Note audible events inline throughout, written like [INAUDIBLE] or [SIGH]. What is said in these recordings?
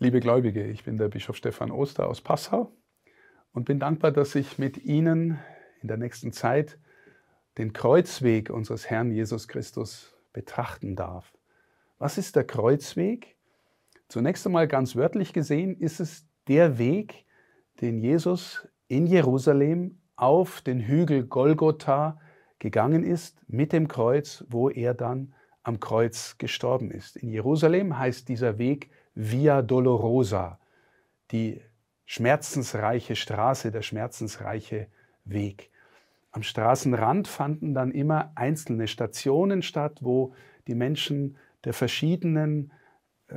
Liebe Gläubige, ich bin der Bischof Stefan Oster aus Passau und bin dankbar, dass ich mit Ihnen in der nächsten Zeit den Kreuzweg unseres Herrn Jesus Christus betrachten darf. Was ist der Kreuzweg? Zunächst einmal ganz wörtlich gesehen ist es der Weg, den Jesus in Jerusalem auf den Hügel Golgotha gegangen ist mit dem Kreuz, wo er dann am Kreuz gestorben ist. In Jerusalem heißt dieser Weg Via Dolorosa, die schmerzensreiche Straße, der schmerzensreiche Weg. Am Straßenrand fanden dann immer einzelne Stationen statt, wo die Menschen der verschiedenen äh,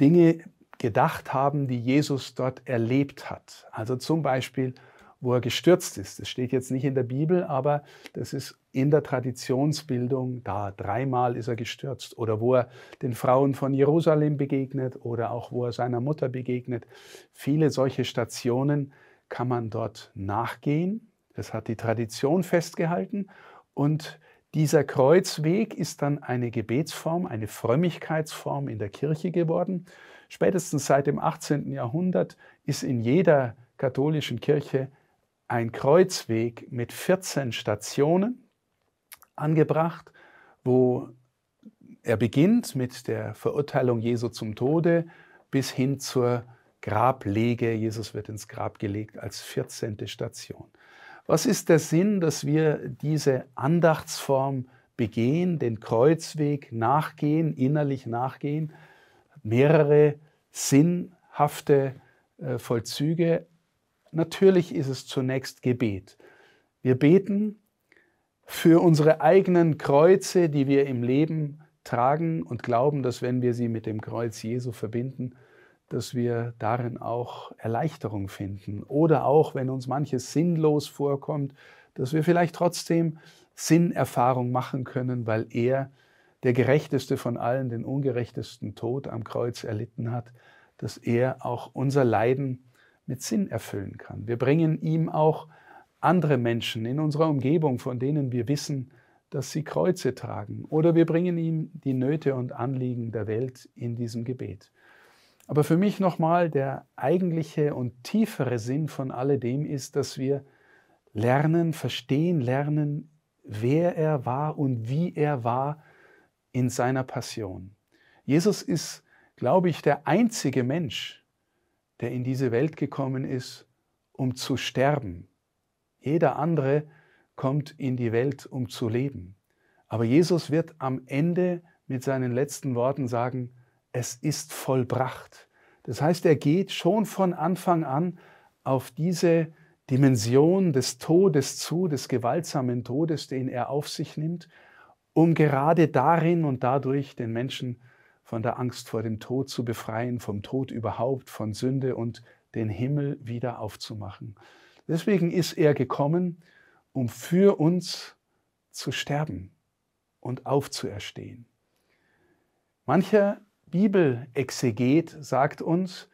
Dinge gedacht haben, die Jesus dort erlebt hat. Also zum Beispiel wo er gestürzt ist. Das steht jetzt nicht in der Bibel, aber das ist in der Traditionsbildung da. Dreimal ist er gestürzt oder wo er den Frauen von Jerusalem begegnet oder auch wo er seiner Mutter begegnet. Viele solche Stationen kann man dort nachgehen. Das hat die Tradition festgehalten und dieser Kreuzweg ist dann eine Gebetsform, eine Frömmigkeitsform in der Kirche geworden. Spätestens seit dem 18. Jahrhundert ist in jeder katholischen Kirche ein Kreuzweg mit 14 Stationen angebracht, wo er beginnt mit der Verurteilung Jesu zum Tode bis hin zur Grablege. Jesus wird ins Grab gelegt als 14. Station. Was ist der Sinn, dass wir diese Andachtsform begehen, den Kreuzweg nachgehen, innerlich nachgehen? Mehrere sinnhafte äh, Vollzüge. Natürlich ist es zunächst Gebet. Wir beten für unsere eigenen Kreuze, die wir im Leben tragen und glauben, dass wenn wir sie mit dem Kreuz Jesu verbinden, dass wir darin auch Erleichterung finden. Oder auch, wenn uns manches sinnlos vorkommt, dass wir vielleicht trotzdem Sinnerfahrung machen können, weil er, der gerechteste von allen, den ungerechtesten Tod am Kreuz erlitten hat, dass er auch unser Leiden mit Sinn erfüllen kann. Wir bringen ihm auch andere Menschen in unserer Umgebung, von denen wir wissen, dass sie Kreuze tragen. Oder wir bringen ihm die Nöte und Anliegen der Welt in diesem Gebet. Aber für mich nochmal der eigentliche und tiefere Sinn von alledem ist, dass wir lernen, verstehen, lernen, wer er war und wie er war in seiner Passion. Jesus ist, glaube ich, der einzige Mensch, der in diese Welt gekommen ist, um zu sterben. Jeder andere kommt in die Welt, um zu leben. Aber Jesus wird am Ende mit seinen letzten Worten sagen, es ist vollbracht. Das heißt, er geht schon von Anfang an auf diese Dimension des Todes zu, des gewaltsamen Todes, den er auf sich nimmt, um gerade darin und dadurch den Menschen zu von der Angst vor dem Tod zu befreien, vom Tod überhaupt, von Sünde und den Himmel wieder aufzumachen. Deswegen ist er gekommen, um für uns zu sterben und aufzuerstehen. Mancher Bibelexeget sagt uns,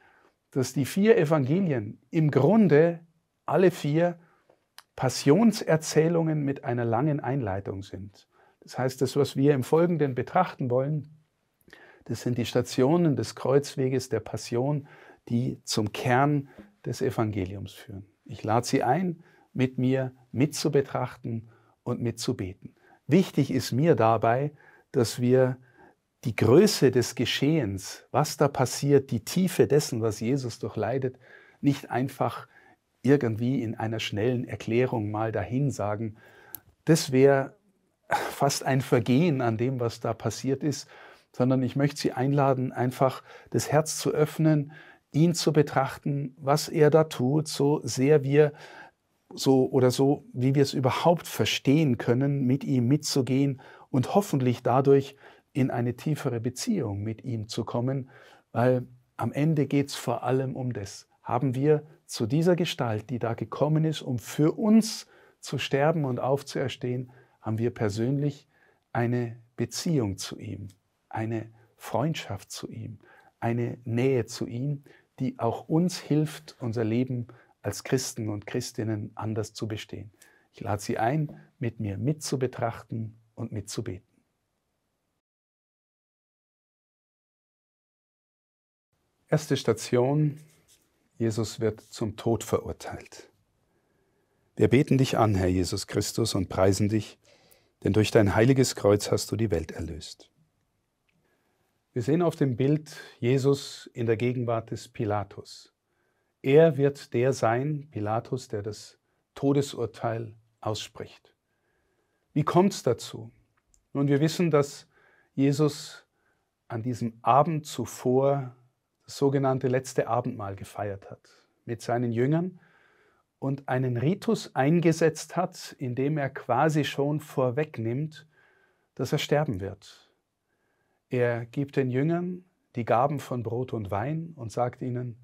dass die vier Evangelien im Grunde alle vier Passionserzählungen mit einer langen Einleitung sind. Das heißt, das, was wir im Folgenden betrachten wollen, das sind die Stationen des Kreuzweges der Passion, die zum Kern des Evangeliums führen. Ich lade Sie ein, mit mir mitzubetrachten und mitzubeten. Wichtig ist mir dabei, dass wir die Größe des Geschehens, was da passiert, die Tiefe dessen, was Jesus durchleidet, nicht einfach irgendwie in einer schnellen Erklärung mal dahin sagen. Das wäre fast ein Vergehen an dem, was da passiert ist sondern ich möchte Sie einladen, einfach das Herz zu öffnen, ihn zu betrachten, was er da tut, so sehr wir so oder so, wie wir es überhaupt verstehen können, mit ihm mitzugehen und hoffentlich dadurch in eine tiefere Beziehung mit ihm zu kommen, weil am Ende geht es vor allem um das. Haben wir zu dieser Gestalt, die da gekommen ist, um für uns zu sterben und aufzuerstehen, haben wir persönlich eine Beziehung zu ihm eine Freundschaft zu ihm, eine Nähe zu ihm, die auch uns hilft, unser Leben als Christen und Christinnen anders zu bestehen. Ich lade Sie ein, mit mir mitzubetrachten und mitzubeten. Erste Station, Jesus wird zum Tod verurteilt. Wir beten dich an, Herr Jesus Christus, und preisen dich, denn durch dein heiliges Kreuz hast du die Welt erlöst. Wir sehen auf dem Bild Jesus in der Gegenwart des Pilatus. Er wird der sein, Pilatus, der das Todesurteil ausspricht. Wie kommt es dazu? Nun, wir wissen, dass Jesus an diesem Abend zuvor das sogenannte letzte Abendmahl gefeiert hat mit seinen Jüngern und einen Ritus eingesetzt hat, in dem er quasi schon vorwegnimmt, dass er sterben wird, er gibt den Jüngern die Gaben von Brot und Wein und sagt ihnen,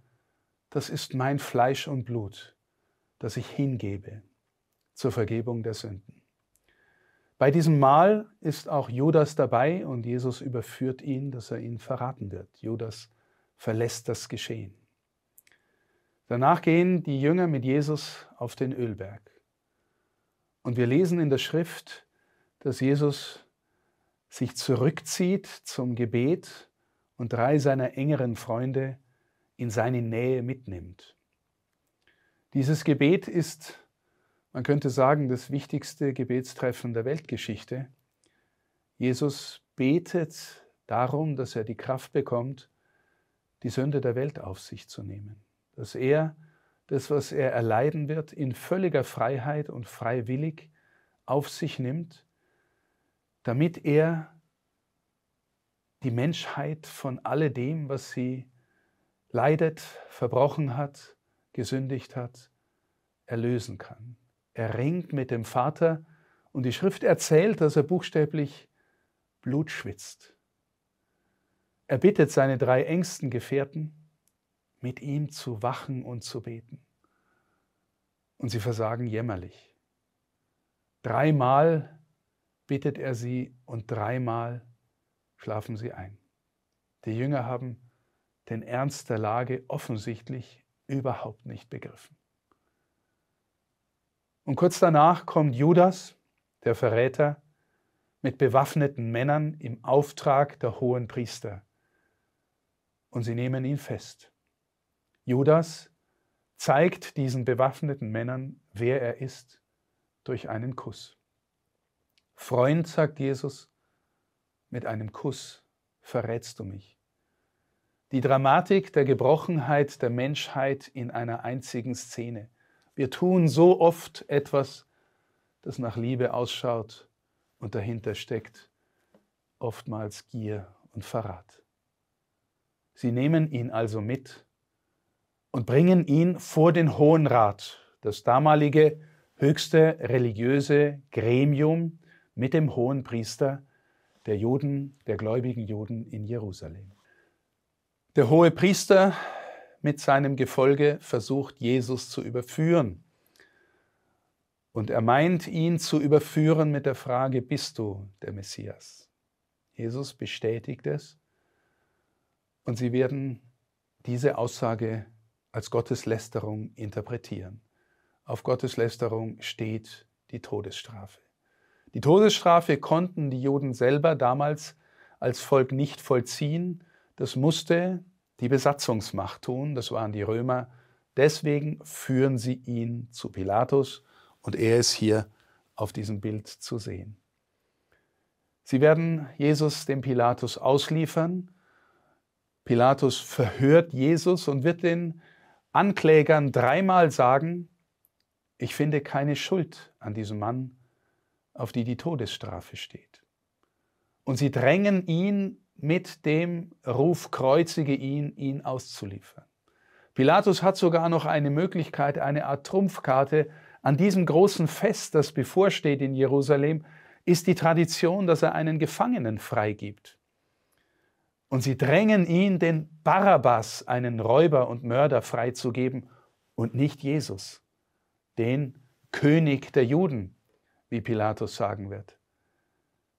das ist mein Fleisch und Blut, das ich hingebe zur Vergebung der Sünden. Bei diesem Mahl ist auch Judas dabei und Jesus überführt ihn, dass er ihn verraten wird. Judas verlässt das Geschehen. Danach gehen die Jünger mit Jesus auf den Ölberg. Und wir lesen in der Schrift, dass Jesus sich zurückzieht zum Gebet und drei seiner engeren Freunde in seine Nähe mitnimmt. Dieses Gebet ist, man könnte sagen, das wichtigste Gebetstreffen der Weltgeschichte. Jesus betet darum, dass er die Kraft bekommt, die Sünde der Welt auf sich zu nehmen, dass er das, was er erleiden wird, in völliger Freiheit und freiwillig auf sich nimmt damit er die Menschheit von alledem, was sie leidet, verbrochen hat, gesündigt hat, erlösen kann. Er ringt mit dem Vater und die Schrift erzählt, dass er buchstäblich Blut schwitzt. Er bittet seine drei engsten Gefährten, mit ihm zu wachen und zu beten. Und sie versagen jämmerlich. Dreimal bittet er sie und dreimal schlafen sie ein. Die Jünger haben den Ernst der Lage offensichtlich überhaupt nicht begriffen. Und kurz danach kommt Judas, der Verräter, mit bewaffneten Männern im Auftrag der hohen Priester. Und sie nehmen ihn fest. Judas zeigt diesen bewaffneten Männern, wer er ist, durch einen Kuss. Freund, sagt Jesus, mit einem Kuss verrätst du mich. Die Dramatik der Gebrochenheit der Menschheit in einer einzigen Szene. Wir tun so oft etwas, das nach Liebe ausschaut und dahinter steckt oftmals Gier und Verrat. Sie nehmen ihn also mit und bringen ihn vor den Hohen Rat, das damalige höchste religiöse Gremium, mit dem hohen Priester der Juden, der gläubigen Juden in Jerusalem. Der hohe Priester mit seinem Gefolge versucht Jesus zu überführen. Und er meint ihn zu überführen mit der Frage, bist du der Messias? Jesus bestätigt es und sie werden diese Aussage als Gotteslästerung interpretieren. Auf Gotteslästerung steht die Todesstrafe. Die Todesstrafe konnten die Juden selber damals als Volk nicht vollziehen. Das musste die Besatzungsmacht tun, das waren die Römer. Deswegen führen sie ihn zu Pilatus und er ist hier auf diesem Bild zu sehen. Sie werden Jesus dem Pilatus ausliefern. Pilatus verhört Jesus und wird den Anklägern dreimal sagen, ich finde keine Schuld an diesem Mann, auf die die Todesstrafe steht. Und sie drängen ihn mit dem Ruf, kreuzige ihn, ihn auszuliefern. Pilatus hat sogar noch eine Möglichkeit, eine Art Trumpfkarte. An diesem großen Fest, das bevorsteht in Jerusalem, ist die Tradition, dass er einen Gefangenen freigibt. Und sie drängen ihn, den Barabbas, einen Räuber und Mörder, freizugeben und nicht Jesus, den König der Juden, wie Pilatus sagen wird.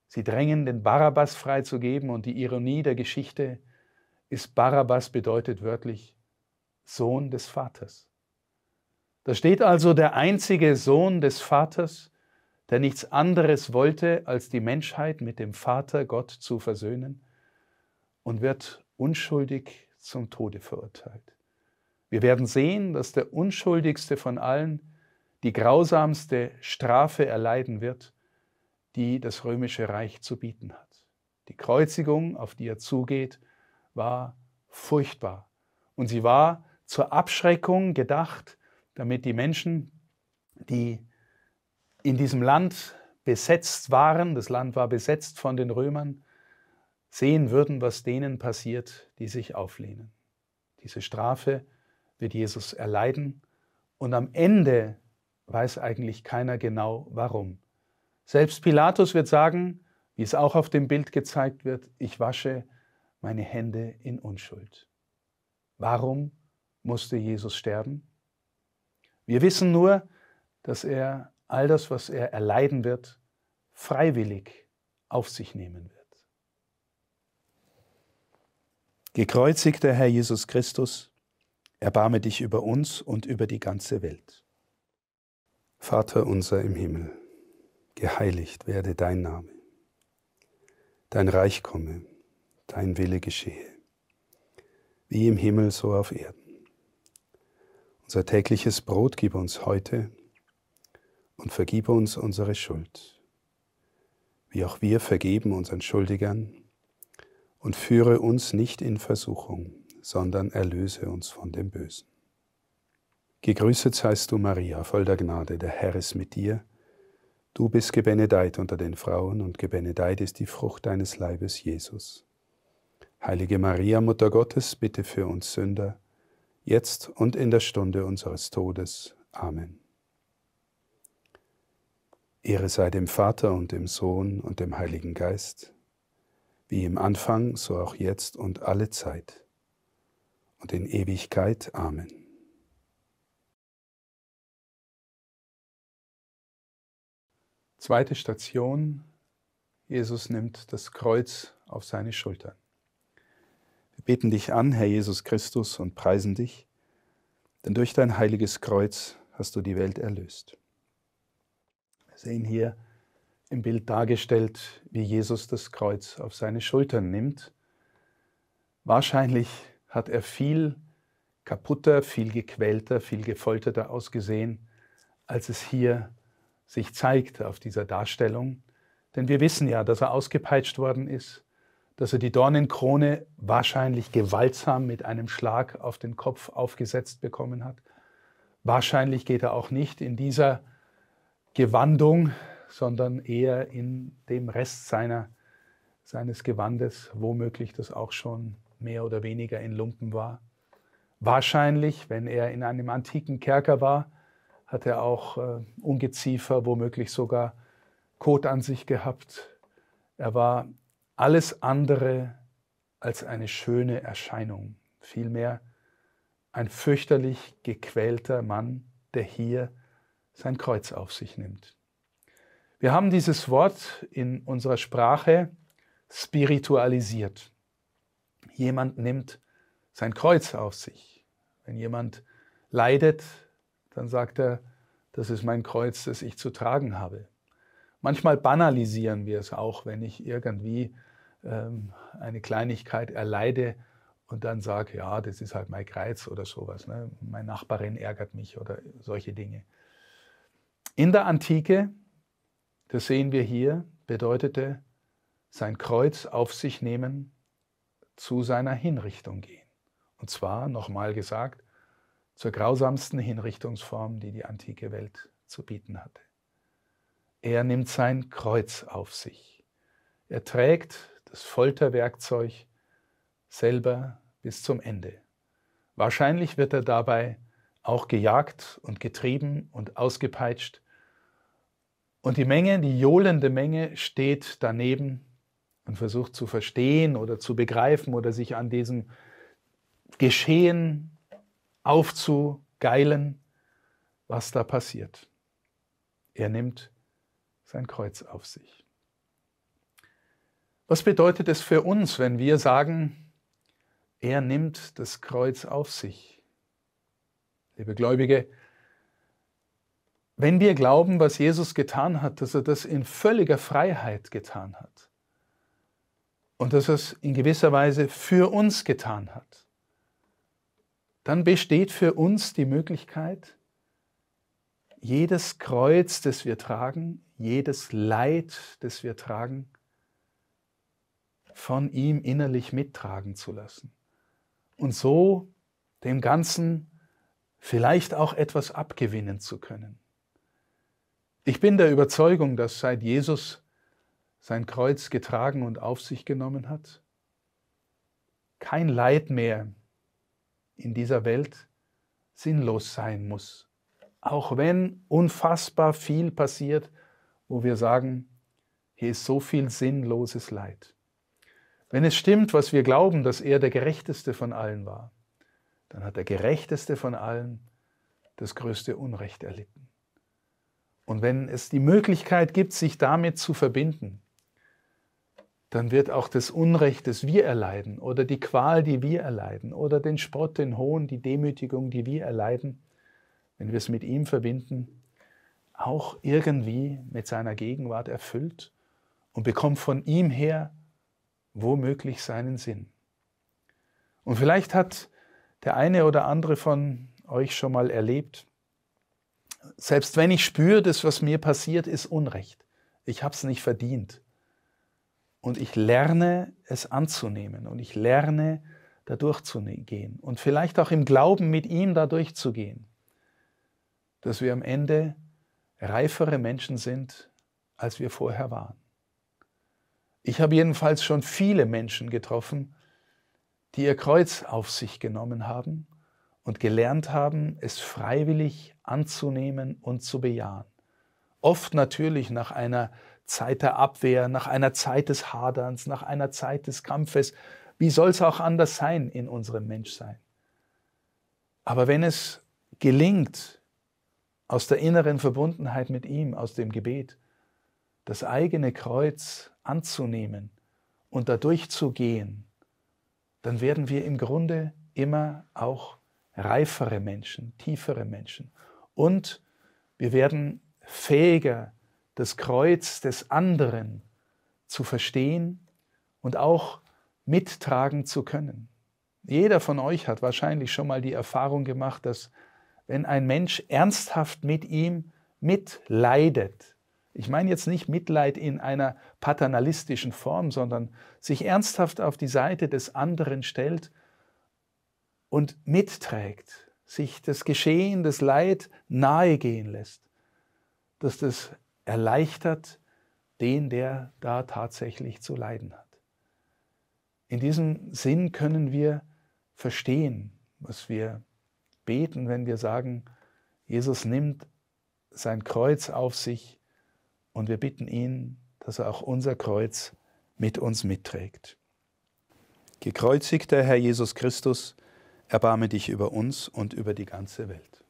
Sie drängen, den Barabbas freizugeben und die Ironie der Geschichte ist Barabbas bedeutet wörtlich Sohn des Vaters. Da steht also der einzige Sohn des Vaters, der nichts anderes wollte, als die Menschheit mit dem Vater Gott zu versöhnen und wird unschuldig zum Tode verurteilt. Wir werden sehen, dass der unschuldigste von allen die grausamste Strafe erleiden wird, die das römische Reich zu bieten hat. Die Kreuzigung, auf die er zugeht, war furchtbar. Und sie war zur Abschreckung gedacht, damit die Menschen, die in diesem Land besetzt waren, das Land war besetzt von den Römern, sehen würden, was denen passiert, die sich auflehnen. Diese Strafe wird Jesus erleiden und am Ende weiß eigentlich keiner genau warum. Selbst Pilatus wird sagen, wie es auch auf dem Bild gezeigt wird, ich wasche meine Hände in Unschuld. Warum musste Jesus sterben? Wir wissen nur, dass er all das, was er erleiden wird, freiwillig auf sich nehmen wird. Gekreuzigter Herr Jesus Christus, erbarme dich über uns und über die ganze Welt. Vater unser im Himmel, geheiligt werde dein Name, dein Reich komme, dein Wille geschehe, wie im Himmel so auf Erden. Unser tägliches Brot gib uns heute und vergib uns unsere Schuld, wie auch wir vergeben unseren Schuldigern, und führe uns nicht in Versuchung, sondern erlöse uns von dem Bösen. Gegrüßet seist du, Maria, voll der Gnade, der Herr ist mit dir. Du bist gebenedeit unter den Frauen und gebenedeit ist die Frucht deines Leibes, Jesus. Heilige Maria, Mutter Gottes, bitte für uns Sünder, jetzt und in der Stunde unseres Todes. Amen. Ehre sei dem Vater und dem Sohn und dem Heiligen Geist, wie im Anfang, so auch jetzt und alle Zeit und in Ewigkeit. Amen. Zweite Station, Jesus nimmt das Kreuz auf seine Schultern. Wir beten dich an, Herr Jesus Christus, und preisen dich, denn durch dein heiliges Kreuz hast du die Welt erlöst. Wir sehen hier im Bild dargestellt, wie Jesus das Kreuz auf seine Schultern nimmt. Wahrscheinlich hat er viel kaputter, viel gequälter, viel gefolterter ausgesehen, als es hier sich zeigt auf dieser Darstellung. Denn wir wissen ja, dass er ausgepeitscht worden ist, dass er die Dornenkrone wahrscheinlich gewaltsam mit einem Schlag auf den Kopf aufgesetzt bekommen hat. Wahrscheinlich geht er auch nicht in dieser Gewandung, sondern eher in dem Rest seiner, seines Gewandes, womöglich das auch schon mehr oder weniger in Lumpen war. Wahrscheinlich, wenn er in einem antiken Kerker war, hat er auch äh, Ungeziefer, womöglich sogar Kot an sich gehabt. Er war alles andere als eine schöne Erscheinung, vielmehr ein fürchterlich gequälter Mann, der hier sein Kreuz auf sich nimmt. Wir haben dieses Wort in unserer Sprache spiritualisiert. Jemand nimmt sein Kreuz auf sich. Wenn jemand leidet, dann sagt er, das ist mein Kreuz, das ich zu tragen habe. Manchmal banalisieren wir es auch, wenn ich irgendwie ähm, eine Kleinigkeit erleide und dann sage, ja, das ist halt mein Kreuz oder sowas. Ne? Meine Nachbarin ärgert mich oder solche Dinge. In der Antike, das sehen wir hier, bedeutete sein Kreuz auf sich nehmen, zu seiner Hinrichtung gehen. Und zwar, nochmal gesagt, zur grausamsten Hinrichtungsform, die die antike Welt zu bieten hatte. Er nimmt sein Kreuz auf sich. Er trägt das Folterwerkzeug selber bis zum Ende. Wahrscheinlich wird er dabei auch gejagt und getrieben und ausgepeitscht. Und die Menge, die johlende Menge steht daneben und versucht zu verstehen oder zu begreifen oder sich an diesem Geschehen aufzugeilen, was da passiert. Er nimmt sein Kreuz auf sich. Was bedeutet es für uns, wenn wir sagen, er nimmt das Kreuz auf sich? Liebe Gläubige, wenn wir glauben, was Jesus getan hat, dass er das in völliger Freiheit getan hat und dass er es in gewisser Weise für uns getan hat, dann besteht für uns die Möglichkeit, jedes Kreuz, das wir tragen, jedes Leid, das wir tragen, von ihm innerlich mittragen zu lassen. Und so dem Ganzen vielleicht auch etwas abgewinnen zu können. Ich bin der Überzeugung, dass seit Jesus sein Kreuz getragen und auf sich genommen hat, kein Leid mehr in dieser Welt sinnlos sein muss. Auch wenn unfassbar viel passiert, wo wir sagen, hier ist so viel sinnloses Leid. Wenn es stimmt, was wir glauben, dass er der gerechteste von allen war, dann hat der gerechteste von allen das größte Unrecht erlitten. Und wenn es die Möglichkeit gibt, sich damit zu verbinden, dann wird auch das Unrecht, das wir erleiden, oder die Qual, die wir erleiden, oder den Spott, den Hohn, die Demütigung, die wir erleiden, wenn wir es mit ihm verbinden, auch irgendwie mit seiner Gegenwart erfüllt und bekommt von ihm her womöglich seinen Sinn. Und vielleicht hat der eine oder andere von euch schon mal erlebt, selbst wenn ich spüre, das, was mir passiert, ist Unrecht. Ich habe es nicht verdient. Und ich lerne es anzunehmen und ich lerne da durchzugehen und vielleicht auch im Glauben mit ihm da durchzugehen, dass wir am Ende reifere Menschen sind, als wir vorher waren. Ich habe jedenfalls schon viele Menschen getroffen, die ihr Kreuz auf sich genommen haben und gelernt haben, es freiwillig anzunehmen und zu bejahen. Oft natürlich nach einer Zeit der Abwehr, nach einer Zeit des Haderns, nach einer Zeit des Kampfes. Wie soll es auch anders sein in unserem Menschsein? Aber wenn es gelingt, aus der inneren Verbundenheit mit ihm, aus dem Gebet, das eigene Kreuz anzunehmen und dadurch zu gehen, dann werden wir im Grunde immer auch reifere Menschen, tiefere Menschen. Und wir werden fähiger, das Kreuz des anderen zu verstehen und auch mittragen zu können. Jeder von euch hat wahrscheinlich schon mal die Erfahrung gemacht, dass wenn ein Mensch ernsthaft mit ihm mitleidet, ich meine jetzt nicht Mitleid in einer paternalistischen Form, sondern sich ernsthaft auf die Seite des anderen stellt und mitträgt, sich das Geschehen, das Leid nahegehen lässt, dass das erleichtert den, der da tatsächlich zu leiden hat. In diesem Sinn können wir verstehen, was wir beten, wenn wir sagen, Jesus nimmt sein Kreuz auf sich und wir bitten ihn, dass er auch unser Kreuz mit uns mitträgt. Gekreuzigter Herr Jesus Christus, erbarme dich über uns und über die ganze Welt.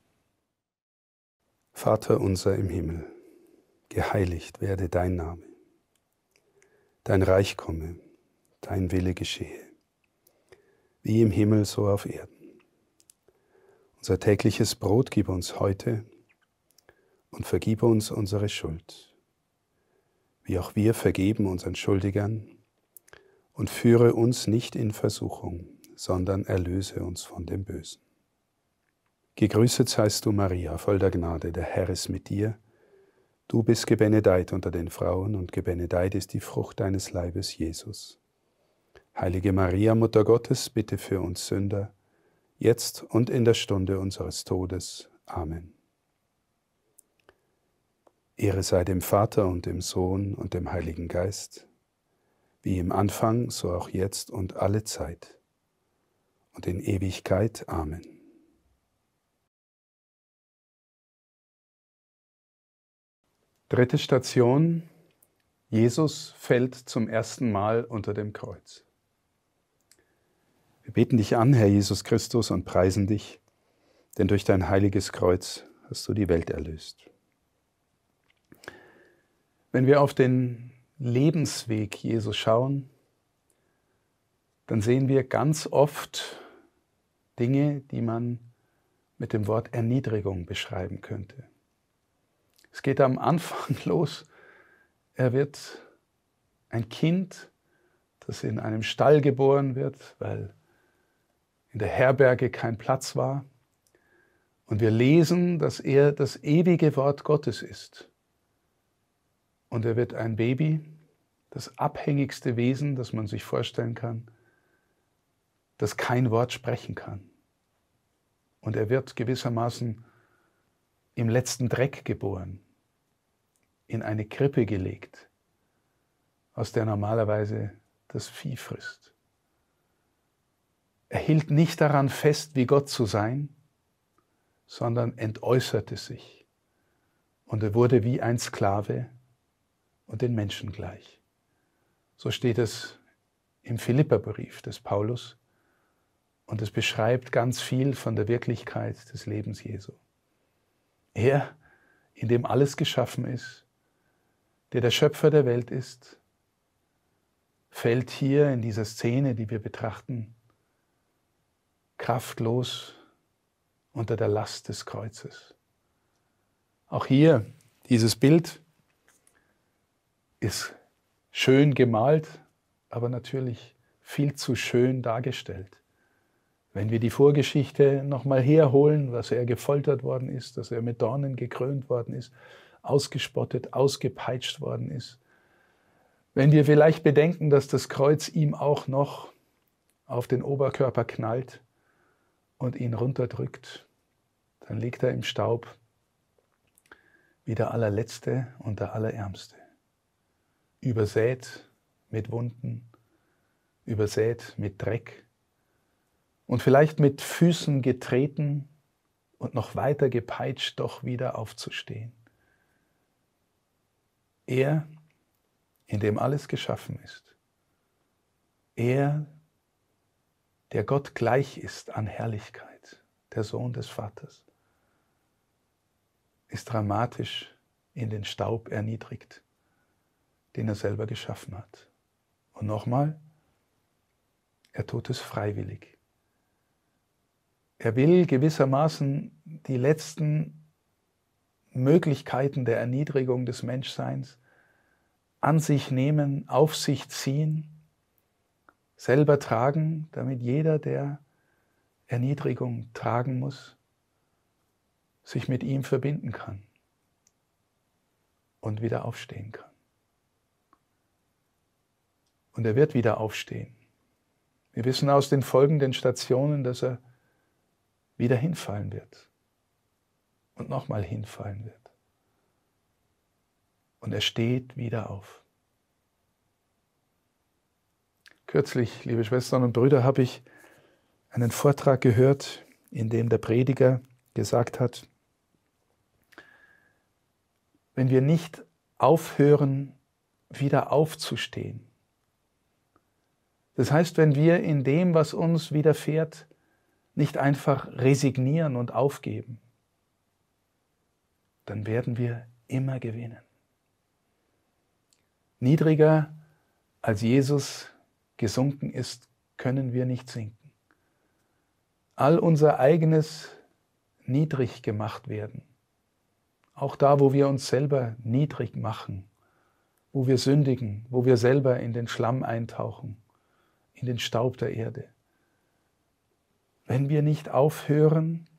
Vater unser im Himmel geheiligt werde dein Name, dein Reich komme, dein Wille geschehe, wie im Himmel so auf Erden. Unser tägliches Brot gib uns heute und vergib uns unsere Schuld, wie auch wir vergeben unseren Schuldigern, und führe uns nicht in Versuchung, sondern erlöse uns von dem Bösen. Gegrüßet seist du, Maria, voll der Gnade, der Herr ist mit dir. Du bist gebenedeit unter den Frauen und gebenedeit ist die Frucht deines Leibes, Jesus. Heilige Maria, Mutter Gottes, bitte für uns Sünder, jetzt und in der Stunde unseres Todes. Amen. Ehre sei dem Vater und dem Sohn und dem Heiligen Geist, wie im Anfang, so auch jetzt und alle Zeit und in Ewigkeit. Amen. Dritte Station, Jesus fällt zum ersten Mal unter dem Kreuz. Wir beten dich an, Herr Jesus Christus, und preisen dich, denn durch dein heiliges Kreuz hast du die Welt erlöst. Wenn wir auf den Lebensweg Jesus schauen, dann sehen wir ganz oft Dinge, die man mit dem Wort Erniedrigung beschreiben könnte. Es geht am Anfang [LAUGHS] los. Er wird ein Kind, das in einem Stall geboren wird, weil in der Herberge kein Platz war. Und wir lesen, dass er das ewige Wort Gottes ist. Und er wird ein Baby, das abhängigste Wesen, das man sich vorstellen kann, das kein Wort sprechen kann. Und er wird gewissermaßen im letzten Dreck geboren, in eine Krippe gelegt, aus der normalerweise das Vieh frisst. Er hielt nicht daran fest, wie Gott zu sein, sondern entäußerte sich und er wurde wie ein Sklave und den Menschen gleich. So steht es im Philipperbrief des Paulus und es beschreibt ganz viel von der Wirklichkeit des Lebens Jesu. Er, in dem alles geschaffen ist, der der Schöpfer der Welt ist, fällt hier in dieser Szene, die wir betrachten, kraftlos unter der Last des Kreuzes. Auch hier, dieses Bild ist schön gemalt, aber natürlich viel zu schön dargestellt. Wenn wir die Vorgeschichte nochmal herholen, dass er gefoltert worden ist, dass er mit Dornen gekrönt worden ist, ausgespottet, ausgepeitscht worden ist. Wenn wir vielleicht bedenken, dass das Kreuz ihm auch noch auf den Oberkörper knallt und ihn runterdrückt, dann liegt er im Staub wie der allerletzte und der allerärmste, übersät mit Wunden, übersät mit Dreck, und vielleicht mit Füßen getreten und noch weiter gepeitscht, doch wieder aufzustehen. Er, in dem alles geschaffen ist. Er, der Gott gleich ist an Herrlichkeit, der Sohn des Vaters, ist dramatisch in den Staub erniedrigt, den er selber geschaffen hat. Und nochmal, er tut es freiwillig. Er will gewissermaßen die letzten Möglichkeiten der Erniedrigung des Menschseins an sich nehmen, auf sich ziehen, selber tragen, damit jeder, der Erniedrigung tragen muss, sich mit ihm verbinden kann und wieder aufstehen kann. Und er wird wieder aufstehen. Wir wissen aus den folgenden Stationen, dass er wieder hinfallen wird und nochmal hinfallen wird. Und er steht wieder auf. Kürzlich, liebe Schwestern und Brüder, habe ich einen Vortrag gehört, in dem der Prediger gesagt hat, wenn wir nicht aufhören, wieder aufzustehen, das heißt, wenn wir in dem, was uns widerfährt, nicht einfach resignieren und aufgeben, dann werden wir immer gewinnen. Niedriger als Jesus gesunken ist, können wir nicht sinken. All unser eigenes niedrig gemacht werden, auch da, wo wir uns selber niedrig machen, wo wir sündigen, wo wir selber in den Schlamm eintauchen, in den Staub der Erde, wenn wir nicht aufhören,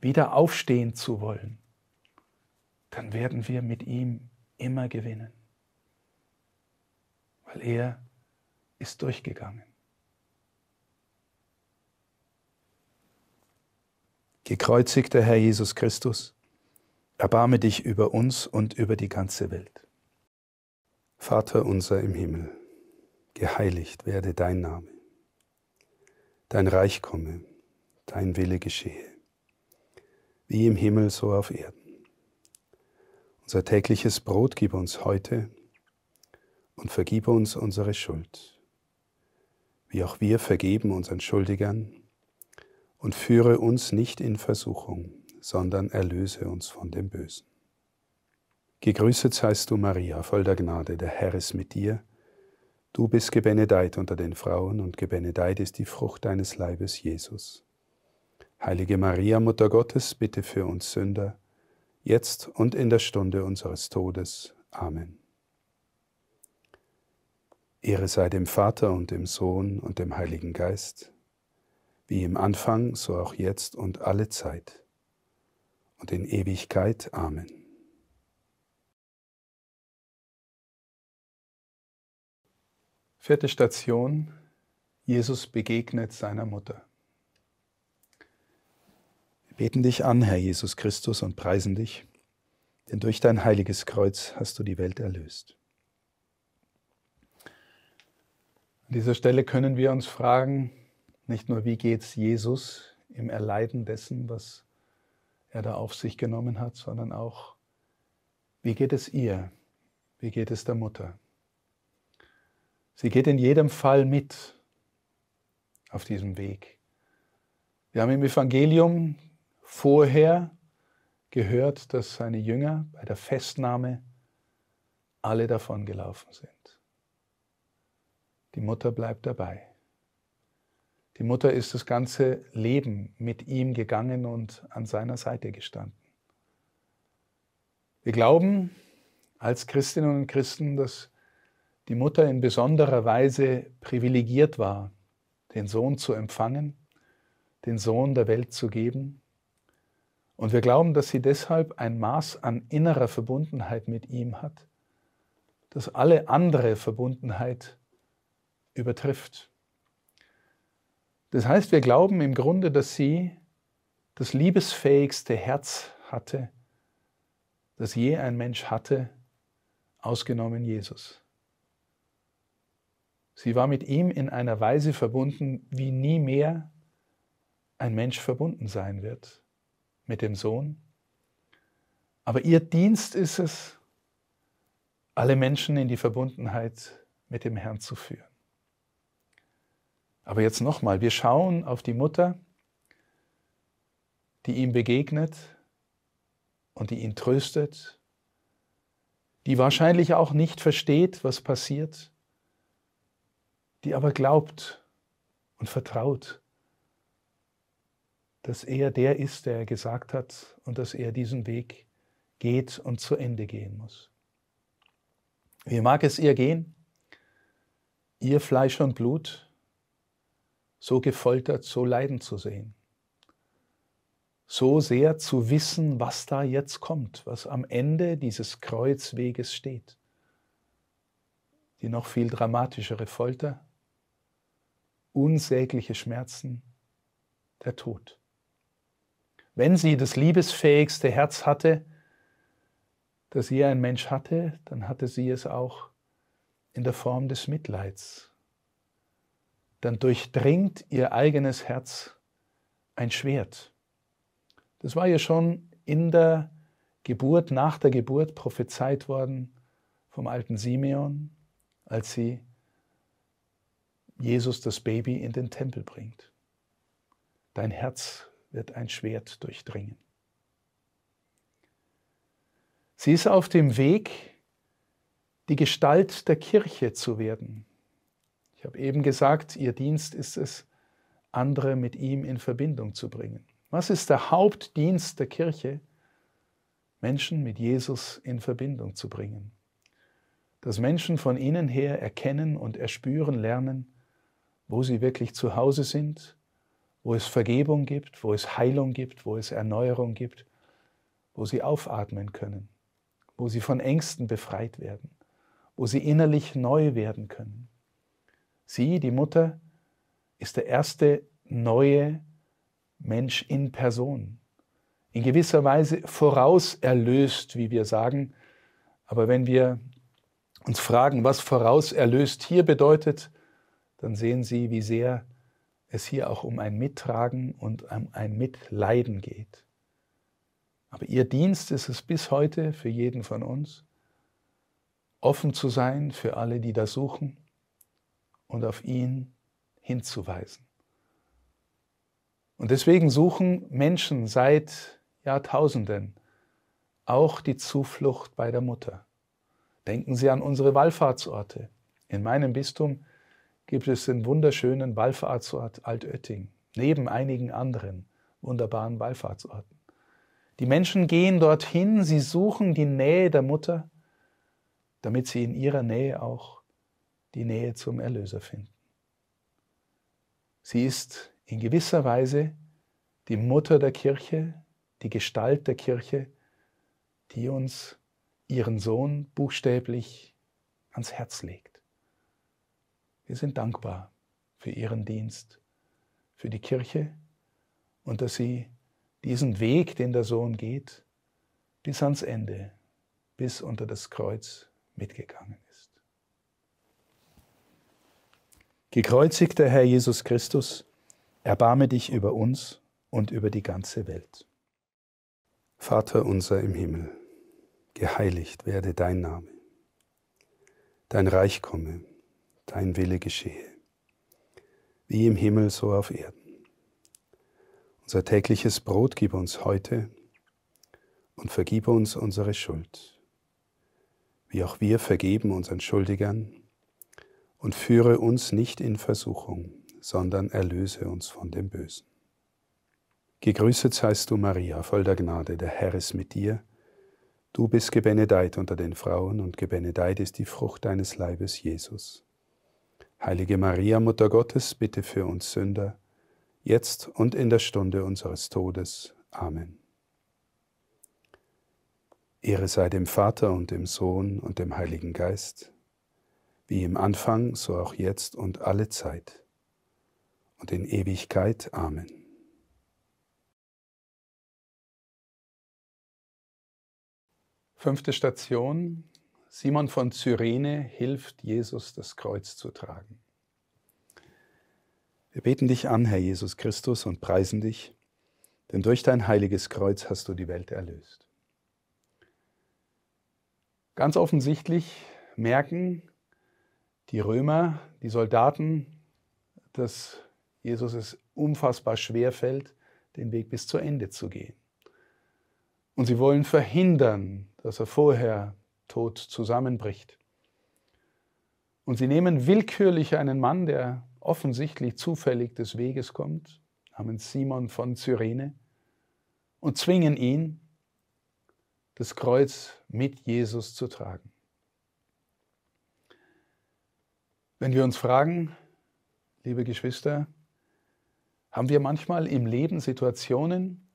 wieder aufstehen zu wollen, dann werden wir mit ihm immer gewinnen, weil er ist durchgegangen. Gekreuzigter Herr Jesus Christus, erbarme dich über uns und über die ganze Welt. Vater unser im Himmel, geheiligt werde dein Name Dein Reich komme, dein Wille geschehe, wie im Himmel so auf Erden. Unser tägliches Brot gib uns heute und vergib uns unsere Schuld, wie auch wir vergeben unseren Schuldigern, und führe uns nicht in Versuchung, sondern erlöse uns von dem Bösen. Gegrüßet seist du, Maria, voll der Gnade, der Herr ist mit dir. Du bist gebenedeit unter den Frauen und gebenedeit ist die Frucht deines Leibes, Jesus. Heilige Maria, Mutter Gottes, bitte für uns Sünder, jetzt und in der Stunde unseres Todes. Amen. Ehre sei dem Vater und dem Sohn und dem Heiligen Geist, wie im Anfang, so auch jetzt und alle Zeit und in Ewigkeit. Amen. Vierte Station, Jesus begegnet seiner Mutter. Wir beten dich an, Herr Jesus Christus, und preisen dich, denn durch dein heiliges Kreuz hast du die Welt erlöst. An dieser Stelle können wir uns fragen, nicht nur wie geht es Jesus im Erleiden dessen, was er da auf sich genommen hat, sondern auch, wie geht es ihr, wie geht es der Mutter? Sie geht in jedem Fall mit auf diesem Weg. Wir haben im Evangelium vorher gehört, dass seine Jünger bei der Festnahme alle davongelaufen sind. Die Mutter bleibt dabei. Die Mutter ist das ganze Leben mit ihm gegangen und an seiner Seite gestanden. Wir glauben als Christinnen und Christen, dass die Mutter in besonderer Weise privilegiert war, den Sohn zu empfangen, den Sohn der Welt zu geben. Und wir glauben, dass sie deshalb ein Maß an innerer Verbundenheit mit ihm hat, das alle andere Verbundenheit übertrifft. Das heißt, wir glauben im Grunde, dass sie das liebesfähigste Herz hatte, das je ein Mensch hatte, ausgenommen Jesus. Sie war mit ihm in einer Weise verbunden, wie nie mehr ein Mensch verbunden sein wird mit dem Sohn. Aber ihr Dienst ist es, alle Menschen in die Verbundenheit mit dem Herrn zu führen. Aber jetzt nochmal, wir schauen auf die Mutter, die ihm begegnet und die ihn tröstet, die wahrscheinlich auch nicht versteht, was passiert die aber glaubt und vertraut, dass er der ist, der er gesagt hat und dass er diesen Weg geht und zu Ende gehen muss. Wie mag es ihr gehen? Ihr Fleisch und Blut so gefoltert, so leiden zu sehen. So sehr zu wissen, was da jetzt kommt, was am Ende dieses Kreuzweges steht. Die noch viel dramatischere Folter, unsägliche Schmerzen, der Tod. Wenn sie das liebesfähigste Herz hatte, das je ein Mensch hatte, dann hatte sie es auch in der Form des Mitleids. Dann durchdringt ihr eigenes Herz ein Schwert. Das war ihr schon in der Geburt, nach der Geburt prophezeit worden vom alten Simeon, als sie Jesus das Baby in den Tempel bringt. Dein Herz wird ein Schwert durchdringen. Sie ist auf dem Weg, die Gestalt der Kirche zu werden. Ich habe eben gesagt, ihr Dienst ist es, andere mit ihm in Verbindung zu bringen. Was ist der Hauptdienst der Kirche? Menschen mit Jesus in Verbindung zu bringen. Dass Menschen von innen her erkennen und erspüren lernen, wo sie wirklich zu Hause sind, wo es Vergebung gibt, wo es Heilung gibt, wo es Erneuerung gibt, wo sie aufatmen können, wo sie von Ängsten befreit werden, wo sie innerlich neu werden können. Sie, die Mutter, ist der erste neue Mensch in Person, in gewisser Weise vorauserlöst, wie wir sagen. Aber wenn wir uns fragen, was vorauserlöst hier bedeutet, dann sehen Sie, wie sehr es hier auch um ein Mittragen und um ein Mitleiden geht. Aber Ihr Dienst ist es bis heute für jeden von uns, offen zu sein für alle, die da suchen und auf ihn hinzuweisen. Und deswegen suchen Menschen seit Jahrtausenden auch die Zuflucht bei der Mutter. Denken Sie an unsere Wallfahrtsorte. In meinem Bistum gibt es den wunderschönen Wallfahrtsort Altötting, neben einigen anderen wunderbaren Wallfahrtsorten. Die Menschen gehen dorthin, sie suchen die Nähe der Mutter, damit sie in ihrer Nähe auch die Nähe zum Erlöser finden. Sie ist in gewisser Weise die Mutter der Kirche, die Gestalt der Kirche, die uns ihren Sohn buchstäblich ans Herz legt. Wir sind dankbar für Ihren Dienst, für die Kirche und dass Sie diesen Weg, den der Sohn geht, bis ans Ende, bis unter das Kreuz mitgegangen ist. Gekreuzigter Herr Jesus Christus, erbarme dich über uns und über die ganze Welt. Vater unser im Himmel, geheiligt werde dein Name, dein Reich komme dein Wille geschehe, wie im Himmel so auf Erden. Unser tägliches Brot gib uns heute und vergib uns unsere Schuld, wie auch wir vergeben unseren Schuldigern, und führe uns nicht in Versuchung, sondern erlöse uns von dem Bösen. Gegrüßet seist du, Maria, voll der Gnade, der Herr ist mit dir. Du bist gebenedeit unter den Frauen, und gebenedeit ist die Frucht deines Leibes, Jesus. Heilige Maria, Mutter Gottes, bitte für uns Sünder, jetzt und in der Stunde unseres Todes. Amen. Ehre sei dem Vater und dem Sohn und dem Heiligen Geist, wie im Anfang, so auch jetzt und alle Zeit und in Ewigkeit. Amen. Fünfte Station, Simon von Cyrene hilft Jesus, das Kreuz zu tragen. Wir beten dich an, Herr Jesus Christus, und preisen dich, denn durch dein heiliges Kreuz hast du die Welt erlöst. Ganz offensichtlich merken die Römer, die Soldaten, dass Jesus es unfassbar schwer fällt, den Weg bis zu Ende zu gehen. Und sie wollen verhindern, dass er vorher tot zusammenbricht. Und sie nehmen willkürlich einen Mann, der offensichtlich zufällig des Weges kommt, namens Simon von Cyrene, und zwingen ihn, das Kreuz mit Jesus zu tragen. Wenn wir uns fragen, liebe Geschwister, haben wir manchmal im Leben Situationen,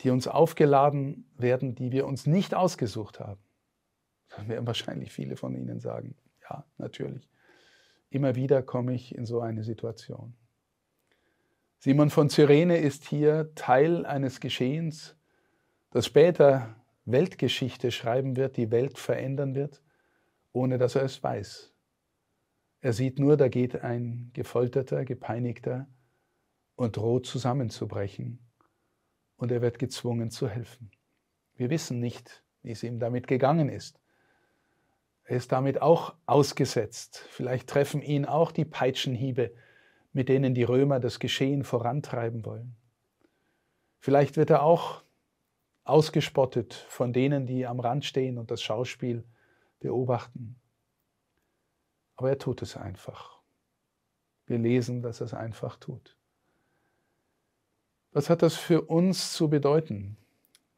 die uns aufgeladen werden, die wir uns nicht ausgesucht haben werden wahrscheinlich viele von Ihnen sagen, ja, natürlich. Immer wieder komme ich in so eine Situation. Simon von Cyrene ist hier Teil eines Geschehens, das später Weltgeschichte schreiben wird, die Welt verändern wird, ohne dass er es weiß. Er sieht nur, da geht ein gefolterter, gepeinigter und droht zusammenzubrechen. Und er wird gezwungen zu helfen. Wir wissen nicht, wie es ihm damit gegangen ist. Er ist damit auch ausgesetzt. Vielleicht treffen ihn auch die Peitschenhiebe, mit denen die Römer das Geschehen vorantreiben wollen. Vielleicht wird er auch ausgespottet von denen, die am Rand stehen und das Schauspiel beobachten. Aber er tut es einfach. Wir lesen, dass er es einfach tut. Was hat das für uns zu bedeuten?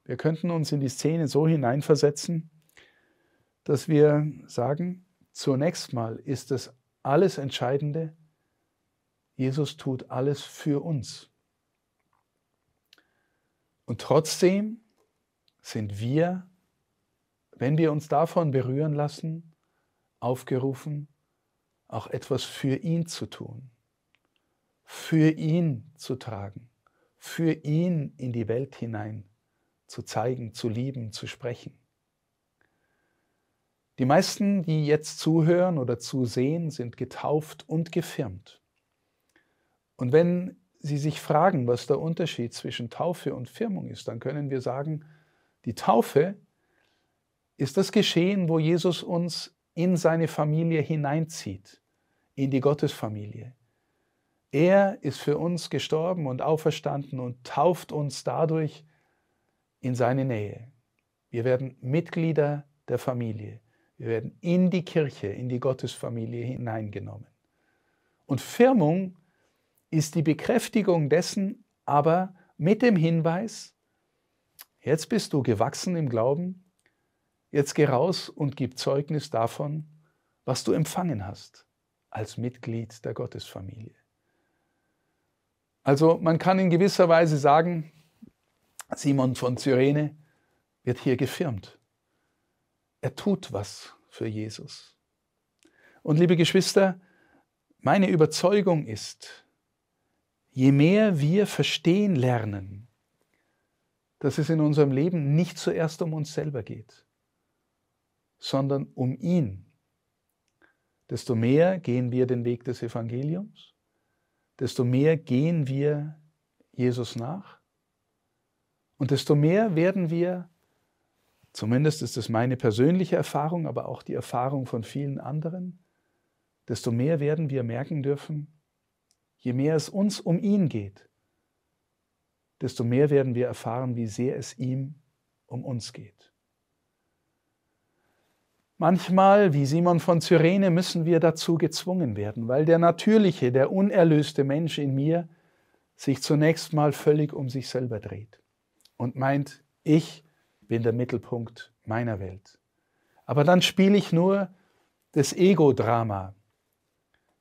Wir könnten uns in die Szene so hineinversetzen, dass wir sagen, zunächst mal ist das alles Entscheidende, Jesus tut alles für uns. Und trotzdem sind wir, wenn wir uns davon berühren lassen, aufgerufen, auch etwas für ihn zu tun, für ihn zu tragen, für ihn in die Welt hinein zu zeigen, zu lieben, zu sprechen. Die meisten, die jetzt zuhören oder zusehen, sind getauft und gefirmt. Und wenn Sie sich fragen, was der Unterschied zwischen Taufe und Firmung ist, dann können wir sagen, die Taufe ist das Geschehen, wo Jesus uns in seine Familie hineinzieht, in die Gottesfamilie. Er ist für uns gestorben und auferstanden und tauft uns dadurch in seine Nähe. Wir werden Mitglieder der Familie. Wir werden in die Kirche, in die Gottesfamilie hineingenommen. Und Firmung ist die Bekräftigung dessen, aber mit dem Hinweis, jetzt bist du gewachsen im Glauben, jetzt geh raus und gib Zeugnis davon, was du empfangen hast als Mitglied der Gottesfamilie. Also man kann in gewisser Weise sagen, Simon von Cyrene wird hier gefirmt. Er tut was für Jesus. Und liebe Geschwister, meine Überzeugung ist, je mehr wir verstehen lernen, dass es in unserem Leben nicht zuerst um uns selber geht, sondern um ihn, desto mehr gehen wir den Weg des Evangeliums, desto mehr gehen wir Jesus nach und desto mehr werden wir zumindest ist es meine persönliche Erfahrung, aber auch die Erfahrung von vielen anderen, desto mehr werden wir merken dürfen, je mehr es uns um ihn geht, desto mehr werden wir erfahren, wie sehr es ihm um uns geht. Manchmal, wie Simon von Cyrene, müssen wir dazu gezwungen werden, weil der natürliche, der unerlöste Mensch in mir sich zunächst mal völlig um sich selber dreht und meint, ich bin bin der Mittelpunkt meiner Welt. Aber dann spiele ich nur das Ego-Drama.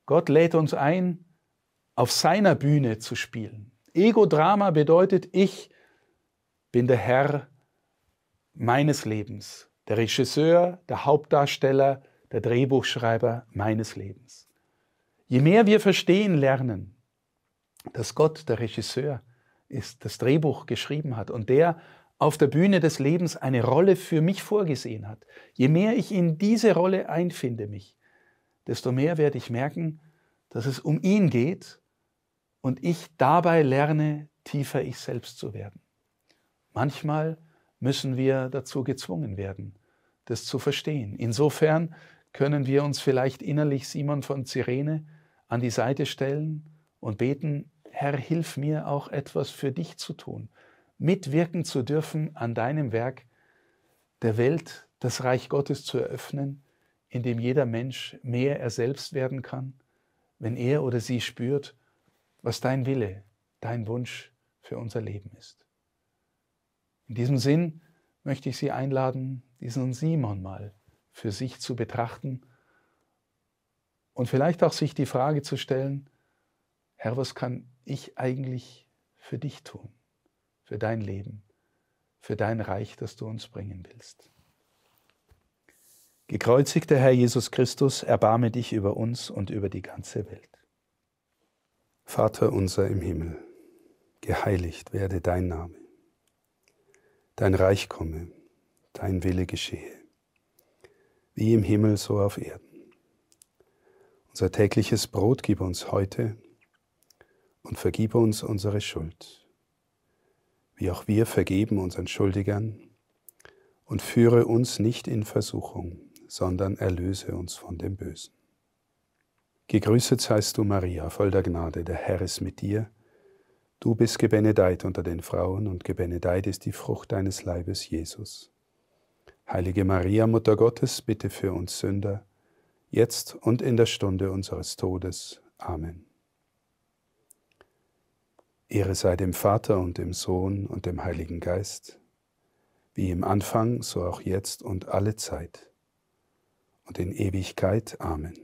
Gott lädt uns ein, auf seiner Bühne zu spielen. Ego-Drama bedeutet, ich bin der Herr meines Lebens, der Regisseur, der Hauptdarsteller, der Drehbuchschreiber meines Lebens. Je mehr wir verstehen lernen, dass Gott der Regisseur ist, das Drehbuch geschrieben hat und der auf der Bühne des Lebens eine Rolle für mich vorgesehen hat. Je mehr ich in diese Rolle einfinde mich, desto mehr werde ich merken, dass es um ihn geht und ich dabei lerne, tiefer ich selbst zu werden. Manchmal müssen wir dazu gezwungen werden, das zu verstehen. Insofern können wir uns vielleicht innerlich Simon von Cyrene an die Seite stellen und beten, Herr, hilf mir auch etwas für dich zu tun, mitwirken zu dürfen an deinem Werk, der Welt das Reich Gottes zu eröffnen, in dem jeder Mensch mehr er selbst werden kann, wenn er oder sie spürt, was dein Wille, dein Wunsch für unser Leben ist. In diesem Sinn möchte ich Sie einladen, diesen Simon mal für sich zu betrachten und vielleicht auch sich die Frage zu stellen, Herr, was kann ich eigentlich für dich tun? für dein Leben, für dein Reich, das du uns bringen willst. Gekreuzigter Herr Jesus Christus, erbarme dich über uns und über die ganze Welt. Vater unser im Himmel, geheiligt werde dein Name. Dein Reich komme, dein Wille geschehe, wie im Himmel so auf Erden. Unser tägliches Brot gib uns heute und vergib uns unsere Schuld wie auch wir vergeben unseren Schuldigern. Und führe uns nicht in Versuchung, sondern erlöse uns von dem Bösen. Gegrüßet seist du, Maria, voll der Gnade, der Herr ist mit dir. Du bist gebenedeit unter den Frauen, und gebenedeit ist die Frucht deines Leibes, Jesus. Heilige Maria, Mutter Gottes, bitte für uns Sünder, jetzt und in der Stunde unseres Todes. Amen. Ehre sei dem Vater und dem Sohn und dem Heiligen Geist, wie im Anfang, so auch jetzt und alle Zeit und in Ewigkeit. Amen.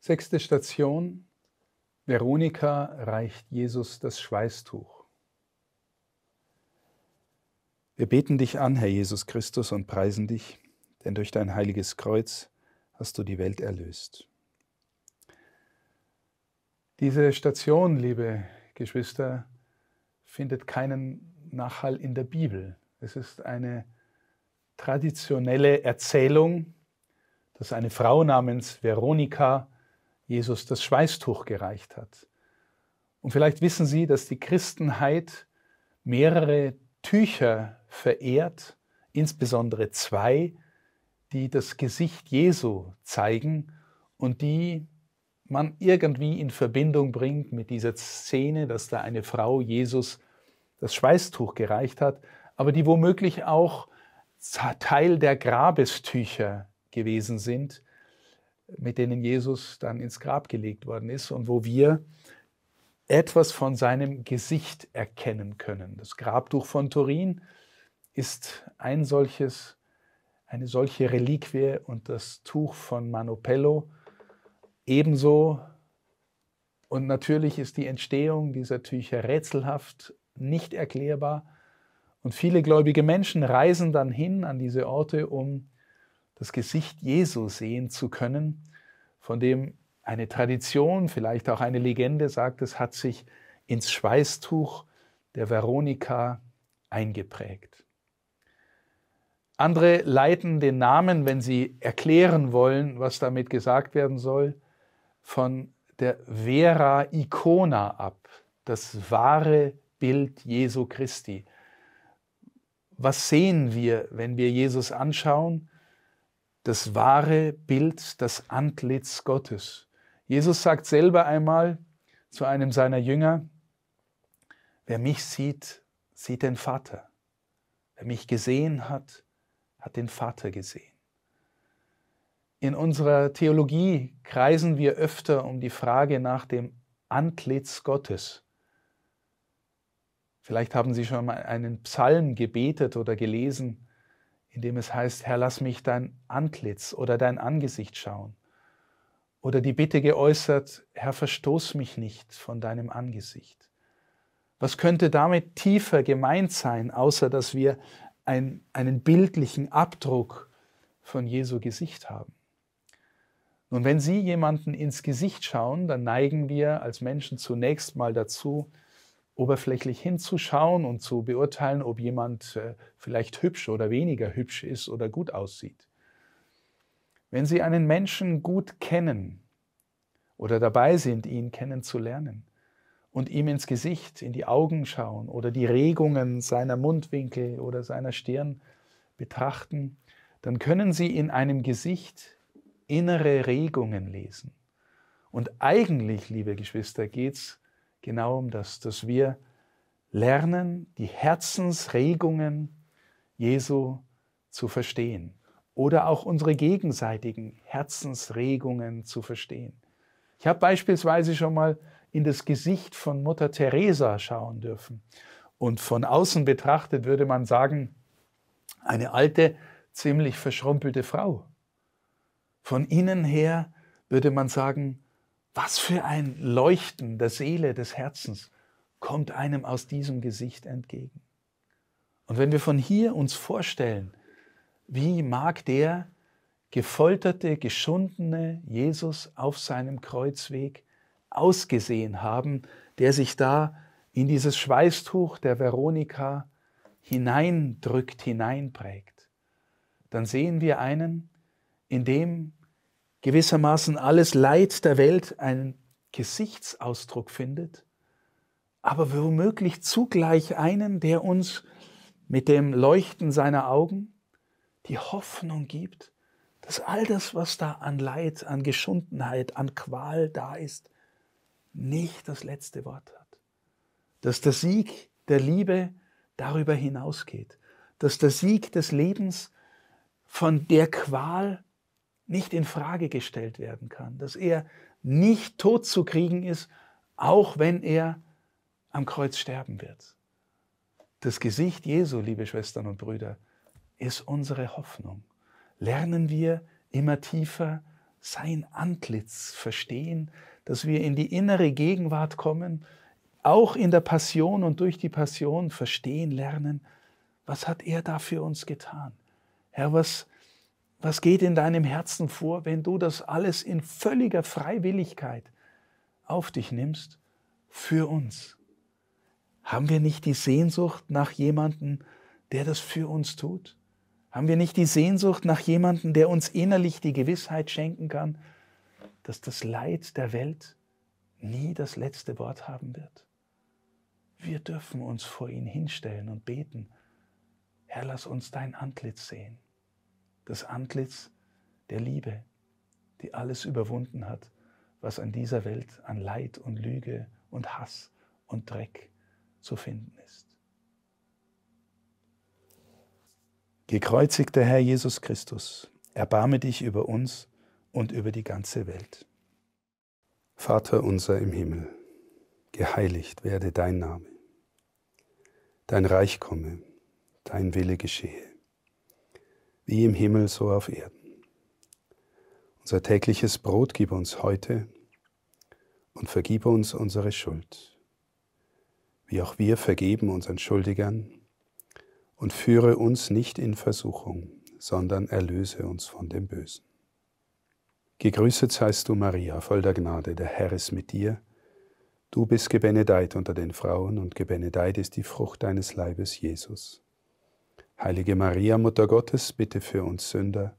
Sechste Station. Veronika reicht Jesus das Schweißtuch. Wir beten dich an, Herr Jesus Christus, und preisen dich, denn durch dein heiliges Kreuz hast du die Welt erlöst. Diese Station, liebe Geschwister, findet keinen Nachhall in der Bibel. Es ist eine traditionelle Erzählung, dass eine Frau namens Veronika Jesus das Schweißtuch gereicht hat. Und vielleicht wissen Sie, dass die Christenheit mehrere Tücher verehrt, insbesondere zwei, die das Gesicht Jesu zeigen und die man irgendwie in Verbindung bringt mit dieser Szene, dass da eine Frau Jesus das Schweißtuch gereicht hat, aber die womöglich auch Teil der Grabestücher gewesen sind, mit denen Jesus dann ins Grab gelegt worden ist und wo wir etwas von seinem Gesicht erkennen können. Das Grabtuch von Turin ist ein solches, eine solche Reliquie und das Tuch von Manopello Ebenso und natürlich ist die Entstehung dieser Tücher rätselhaft, nicht erklärbar. Und viele gläubige Menschen reisen dann hin an diese Orte, um das Gesicht Jesu sehen zu können, von dem eine Tradition, vielleicht auch eine Legende sagt, es hat sich ins Schweißtuch der Veronika eingeprägt. Andere leiten den Namen, wenn sie erklären wollen, was damit gesagt werden soll von der Vera Icona ab, das wahre Bild Jesu Christi. Was sehen wir, wenn wir Jesus anschauen? Das wahre Bild, das Antlitz Gottes. Jesus sagt selber einmal zu einem seiner Jünger, wer mich sieht, sieht den Vater. Wer mich gesehen hat, hat den Vater gesehen. In unserer Theologie kreisen wir öfter um die Frage nach dem Antlitz Gottes. Vielleicht haben Sie schon mal einen Psalm gebetet oder gelesen, in dem es heißt, Herr, lass mich dein Antlitz oder dein Angesicht schauen. Oder die Bitte geäußert, Herr, verstoß mich nicht von deinem Angesicht. Was könnte damit tiefer gemeint sein, außer dass wir ein, einen bildlichen Abdruck von Jesu Gesicht haben? Nun, wenn Sie jemanden ins Gesicht schauen, dann neigen wir als Menschen zunächst mal dazu, oberflächlich hinzuschauen und zu beurteilen, ob jemand äh, vielleicht hübsch oder weniger hübsch ist oder gut aussieht. Wenn Sie einen Menschen gut kennen oder dabei sind, ihn kennenzulernen und ihm ins Gesicht, in die Augen schauen oder die Regungen seiner Mundwinkel oder seiner Stirn betrachten, dann können Sie in einem Gesicht innere Regungen lesen. Und eigentlich, liebe Geschwister, geht es genau um das, dass wir lernen, die Herzensregungen Jesu zu verstehen oder auch unsere gegenseitigen Herzensregungen zu verstehen. Ich habe beispielsweise schon mal in das Gesicht von Mutter Teresa schauen dürfen. Und von außen betrachtet würde man sagen, eine alte, ziemlich verschrumpelte Frau. Von innen her würde man sagen, was für ein Leuchten der Seele, des Herzens kommt einem aus diesem Gesicht entgegen. Und wenn wir von hier uns vorstellen, wie mag der gefolterte, geschundene Jesus auf seinem Kreuzweg ausgesehen haben, der sich da in dieses Schweißtuch der Veronika hineindrückt, hineinprägt, dann sehen wir einen, in dem gewissermaßen alles Leid der Welt einen Gesichtsausdruck findet, aber womöglich zugleich einen, der uns mit dem Leuchten seiner Augen die Hoffnung gibt, dass all das, was da an Leid, an Geschundenheit, an Qual da ist, nicht das letzte Wort hat. Dass der Sieg der Liebe darüber hinausgeht. Dass der Sieg des Lebens von der Qual nicht in Frage gestellt werden kann, dass er nicht tot zu kriegen ist, auch wenn er am Kreuz sterben wird. Das Gesicht Jesu, liebe Schwestern und Brüder, ist unsere Hoffnung. Lernen wir immer tiefer sein Antlitz verstehen, dass wir in die innere Gegenwart kommen, auch in der Passion und durch die Passion verstehen lernen, was hat er da für uns getan? Herr, was was geht in deinem Herzen vor, wenn du das alles in völliger Freiwilligkeit auf dich nimmst für uns? Haben wir nicht die Sehnsucht nach jemandem, der das für uns tut? Haben wir nicht die Sehnsucht nach jemandem, der uns innerlich die Gewissheit schenken kann, dass das Leid der Welt nie das letzte Wort haben wird? Wir dürfen uns vor ihn hinstellen und beten. Herr, lass uns dein Antlitz sehen das Antlitz der Liebe, die alles überwunden hat, was an dieser Welt an Leid und Lüge und Hass und Dreck zu finden ist. Gekreuzigter Herr Jesus Christus, erbarme dich über uns und über die ganze Welt. Vater unser im Himmel, geheiligt werde dein Name, dein Reich komme, dein Wille geschehe wie im Himmel so auf Erden. Unser tägliches Brot gib uns heute und vergib uns unsere Schuld, wie auch wir vergeben unseren Schuldigern, und führe uns nicht in Versuchung, sondern erlöse uns von dem Bösen. Gegrüßet seist du, Maria, voll der Gnade, der Herr ist mit dir. Du bist gebenedeit unter den Frauen, und gebenedeit ist die Frucht deines Leibes, Jesus. Heilige Maria, Mutter Gottes, bitte für uns Sünder,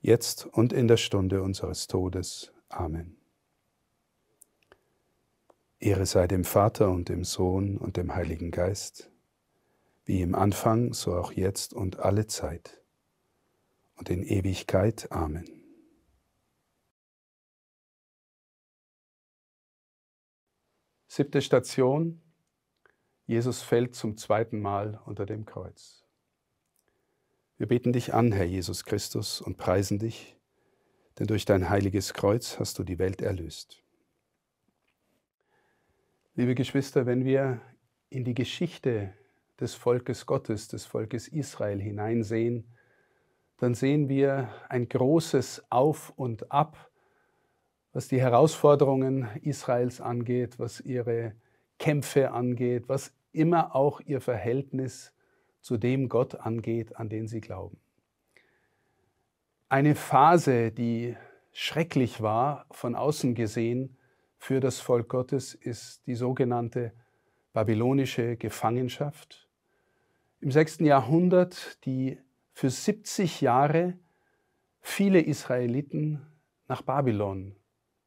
jetzt und in der Stunde unseres Todes. Amen. Ehre sei dem Vater und dem Sohn und dem Heiligen Geist, wie im Anfang, so auch jetzt und alle Zeit und in Ewigkeit. Amen. Siebte Station. Jesus fällt zum zweiten Mal unter dem Kreuz. Wir beten dich an, Herr Jesus Christus, und preisen dich, denn durch dein heiliges Kreuz hast du die Welt erlöst. Liebe Geschwister, wenn wir in die Geschichte des Volkes Gottes, des Volkes Israel hineinsehen, dann sehen wir ein großes Auf und Ab, was die Herausforderungen Israels angeht, was ihre Kämpfe angeht, was immer auch ihr Verhältnis angeht zu dem Gott angeht, an den sie glauben. Eine Phase, die schrecklich war, von außen gesehen, für das Volk Gottes ist die sogenannte babylonische Gefangenschaft. Im 6. Jahrhundert, die für 70 Jahre viele Israeliten nach Babylon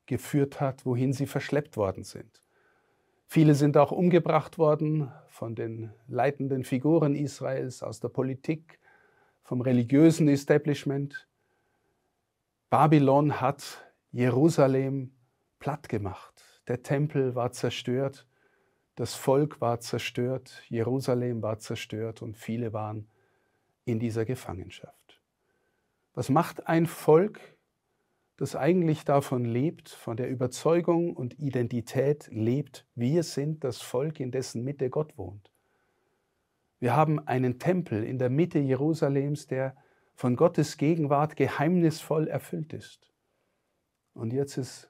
geführt hat, wohin sie verschleppt worden sind. Viele sind auch umgebracht worden von den leitenden Figuren Israels, aus der Politik, vom religiösen Establishment. Babylon hat Jerusalem platt gemacht. Der Tempel war zerstört, das Volk war zerstört, Jerusalem war zerstört und viele waren in dieser Gefangenschaft. Was macht ein Volk, das eigentlich davon lebt, von der Überzeugung und Identität lebt, wir sind das Volk, in dessen Mitte Gott wohnt. Wir haben einen Tempel in der Mitte Jerusalems, der von Gottes Gegenwart geheimnisvoll erfüllt ist. Und jetzt ist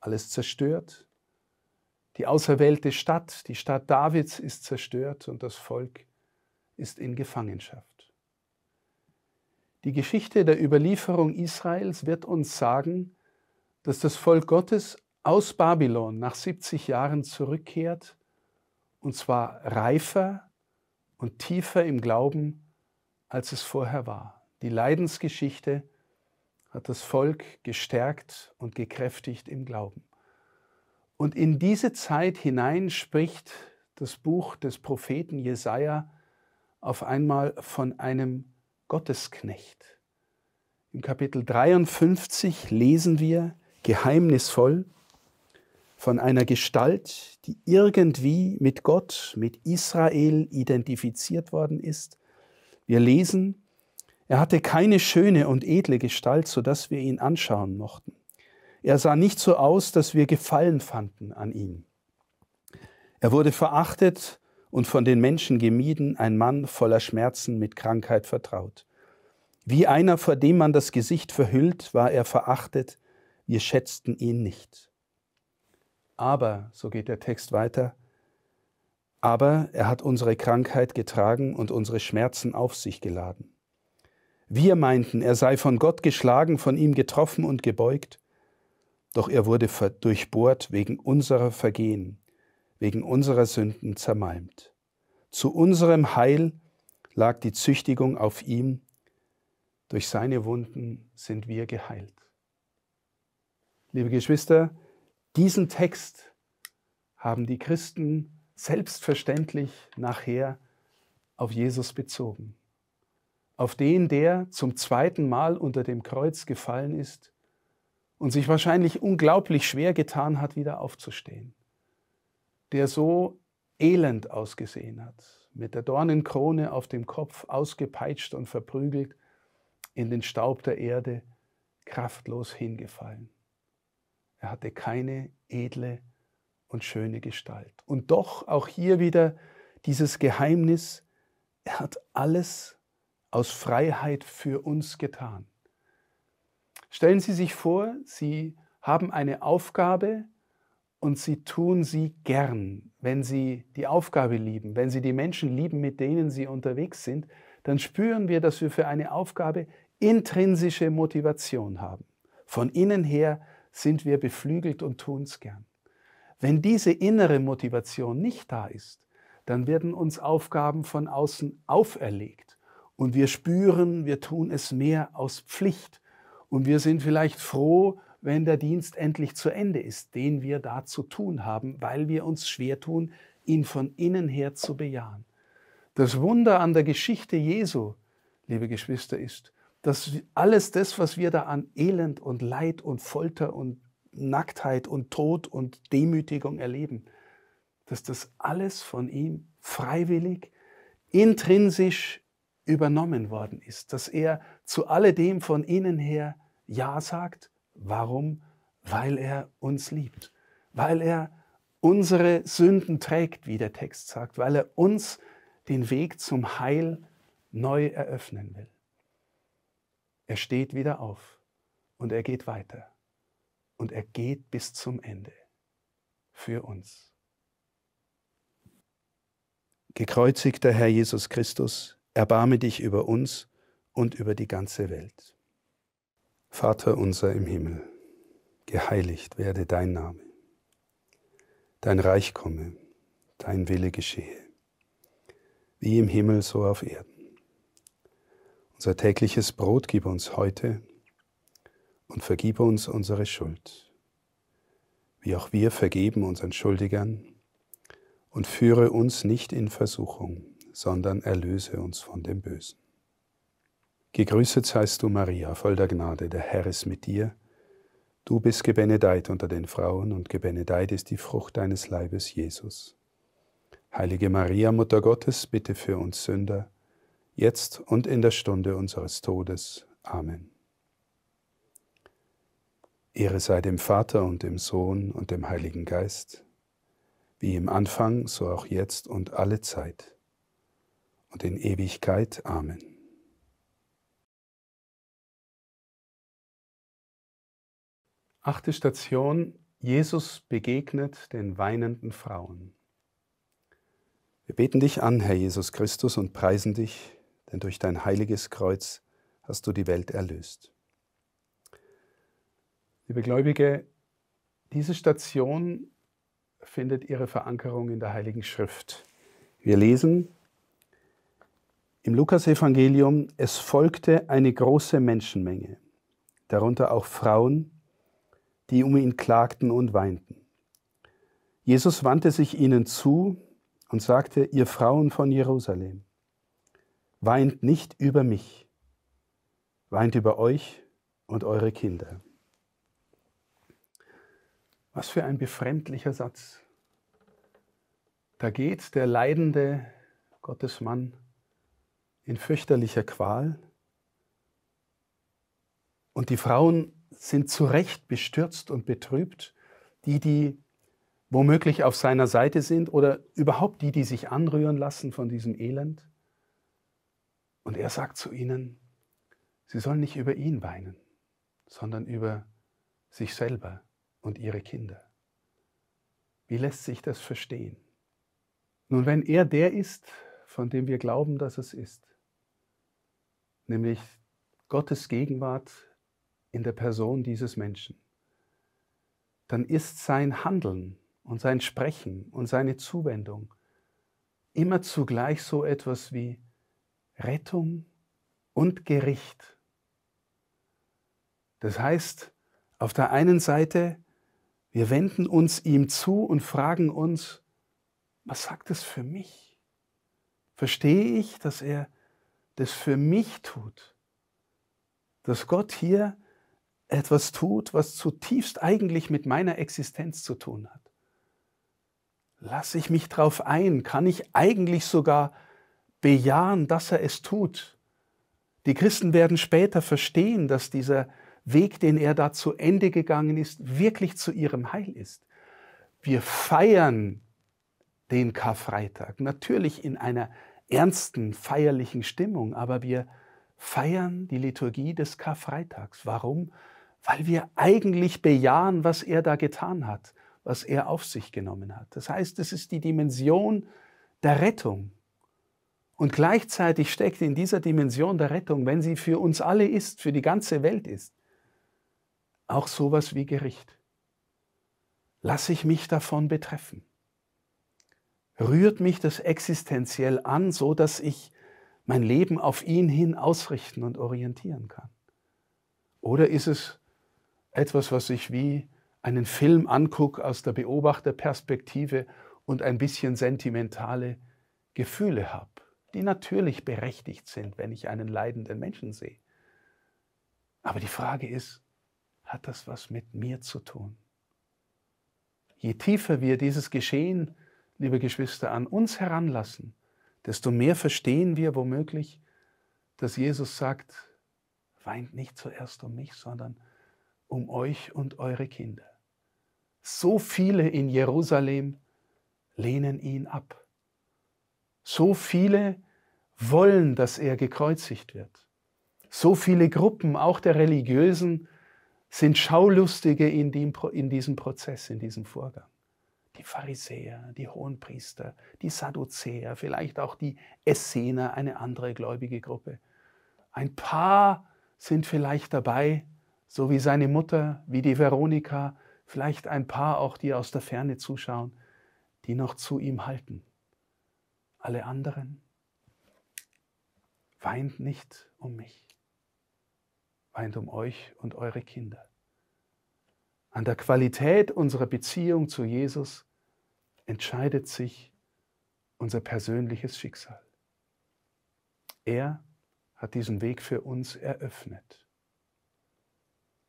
alles zerstört. Die auserwählte Stadt, die Stadt Davids ist zerstört und das Volk ist in Gefangenschaft. Die Geschichte der Überlieferung Israels wird uns sagen, dass das Volk Gottes aus Babylon nach 70 Jahren zurückkehrt, und zwar reifer und tiefer im Glauben, als es vorher war. Die Leidensgeschichte hat das Volk gestärkt und gekräftigt im Glauben. Und in diese Zeit hinein spricht das Buch des Propheten Jesaja auf einmal von einem Gottesknecht. Im Kapitel 53 lesen wir geheimnisvoll von einer Gestalt, die irgendwie mit Gott, mit Israel identifiziert worden ist. Wir lesen, er hatte keine schöne und edle Gestalt, sodass wir ihn anschauen mochten. Er sah nicht so aus, dass wir Gefallen fanden an ihm. Er wurde verachtet und von den Menschen gemieden, ein Mann voller Schmerzen mit Krankheit vertraut. Wie einer, vor dem man das Gesicht verhüllt, war er verachtet, wir schätzten ihn nicht. Aber, so geht der Text weiter, aber er hat unsere Krankheit getragen und unsere Schmerzen auf sich geladen. Wir meinten, er sei von Gott geschlagen, von ihm getroffen und gebeugt, doch er wurde durchbohrt wegen unserer Vergehen wegen unserer Sünden zermalmt. Zu unserem Heil lag die Züchtigung auf ihm, durch seine Wunden sind wir geheilt. Liebe Geschwister, diesen Text haben die Christen selbstverständlich nachher auf Jesus bezogen, auf den, der zum zweiten Mal unter dem Kreuz gefallen ist und sich wahrscheinlich unglaublich schwer getan hat, wieder aufzustehen der so elend ausgesehen hat, mit der Dornenkrone auf dem Kopf ausgepeitscht und verprügelt, in den Staub der Erde kraftlos hingefallen. Er hatte keine edle und schöne Gestalt. Und doch auch hier wieder dieses Geheimnis, er hat alles aus Freiheit für uns getan. Stellen Sie sich vor, Sie haben eine Aufgabe, und sie tun sie gern. Wenn sie die Aufgabe lieben, wenn sie die Menschen lieben, mit denen sie unterwegs sind, dann spüren wir, dass wir für eine Aufgabe intrinsische Motivation haben. Von innen her sind wir beflügelt und tun es gern. Wenn diese innere Motivation nicht da ist, dann werden uns Aufgaben von außen auferlegt und wir spüren, wir tun es mehr aus Pflicht und wir sind vielleicht froh wenn der Dienst endlich zu Ende ist, den wir da zu tun haben, weil wir uns schwer tun, ihn von innen her zu bejahen. Das Wunder an der Geschichte Jesu, liebe Geschwister, ist, dass alles das, was wir da an Elend und Leid und Folter und Nacktheit und Tod und Demütigung erleben, dass das alles von ihm freiwillig, intrinsisch übernommen worden ist, dass er zu alledem von innen her Ja sagt Warum? Weil er uns liebt, weil er unsere Sünden trägt, wie der Text sagt, weil er uns den Weg zum Heil neu eröffnen will. Er steht wieder auf und er geht weiter und er geht bis zum Ende für uns. Gekreuzigter Herr Jesus Christus, erbarme dich über uns und über die ganze Welt. Vater unser im Himmel, geheiligt werde dein Name, dein Reich komme, dein Wille geschehe, wie im Himmel so auf Erden. Unser tägliches Brot gib uns heute und vergib uns unsere Schuld, wie auch wir vergeben unseren Schuldigern, und führe uns nicht in Versuchung, sondern erlöse uns von dem Bösen. Gegrüßet seist du, Maria, voll der Gnade, der Herr ist mit dir. Du bist gebenedeit unter den Frauen und gebenedeit ist die Frucht deines Leibes, Jesus. Heilige Maria, Mutter Gottes, bitte für uns Sünder, jetzt und in der Stunde unseres Todes. Amen. Ehre sei dem Vater und dem Sohn und dem Heiligen Geist, wie im Anfang, so auch jetzt und alle Zeit und in Ewigkeit. Amen. Achte Station, Jesus begegnet den weinenden Frauen. Wir beten dich an, Herr Jesus Christus, und preisen dich, denn durch dein heiliges Kreuz hast du die Welt erlöst. Liebe Gläubige, diese Station findet ihre Verankerung in der Heiligen Schrift. Wir lesen im Lukasevangelium, es folgte eine große Menschenmenge, darunter auch Frauen, die um ihn klagten und weinten. Jesus wandte sich ihnen zu und sagte, ihr Frauen von Jerusalem, weint nicht über mich, weint über euch und eure Kinder. Was für ein befremdlicher Satz. Da geht der leidende Gottesmann in fürchterlicher Qual und die Frauen sind zu Recht bestürzt und betrübt, die, die womöglich auf seiner Seite sind oder überhaupt die, die sich anrühren lassen von diesem Elend. Und er sagt zu ihnen, sie sollen nicht über ihn weinen, sondern über sich selber und ihre Kinder. Wie lässt sich das verstehen? Nun, wenn er der ist, von dem wir glauben, dass es ist, nämlich Gottes Gegenwart in der Person dieses Menschen, dann ist sein Handeln und sein Sprechen und seine Zuwendung immer zugleich so etwas wie Rettung und Gericht. Das heißt, auf der einen Seite, wir wenden uns ihm zu und fragen uns, was sagt es für mich? Verstehe ich, dass er das für mich tut? Dass Gott hier etwas tut, was zutiefst eigentlich mit meiner Existenz zu tun hat? Lasse ich mich drauf ein? Kann ich eigentlich sogar bejahen, dass er es tut? Die Christen werden später verstehen, dass dieser Weg, den er da zu Ende gegangen ist, wirklich zu ihrem Heil ist. Wir feiern den Karfreitag, natürlich in einer ernsten, feierlichen Stimmung, aber wir feiern die Liturgie des Karfreitags. Warum? weil wir eigentlich bejahen, was er da getan hat, was er auf sich genommen hat. Das heißt, es ist die Dimension der Rettung. Und gleichzeitig steckt in dieser Dimension der Rettung, wenn sie für uns alle ist, für die ganze Welt ist, auch sowas wie Gericht. Lass ich mich davon betreffen. Rührt mich das existenziell an, so dass ich mein Leben auf ihn hin ausrichten und orientieren kann. Oder ist es etwas, was ich wie einen Film angucke aus der Beobachterperspektive und ein bisschen sentimentale Gefühle habe, die natürlich berechtigt sind, wenn ich einen leidenden Menschen sehe. Aber die Frage ist, hat das was mit mir zu tun? Je tiefer wir dieses Geschehen, liebe Geschwister, an uns heranlassen, desto mehr verstehen wir womöglich, dass Jesus sagt, weint nicht zuerst um mich, sondern um um euch und eure Kinder. So viele in Jerusalem lehnen ihn ab. So viele wollen, dass er gekreuzigt wird. So viele Gruppen, auch der religiösen, sind Schaulustige in, dem, in diesem Prozess, in diesem Vorgang. Die Pharisäer, die Hohenpriester, die Sadduzäer, vielleicht auch die Essener, eine andere gläubige Gruppe. Ein paar sind vielleicht dabei, so wie seine Mutter, wie die Veronika, vielleicht ein paar auch, die aus der Ferne zuschauen, die noch zu ihm halten. Alle anderen, weint nicht um mich, weint um euch und eure Kinder. An der Qualität unserer Beziehung zu Jesus entscheidet sich unser persönliches Schicksal. Er hat diesen Weg für uns eröffnet.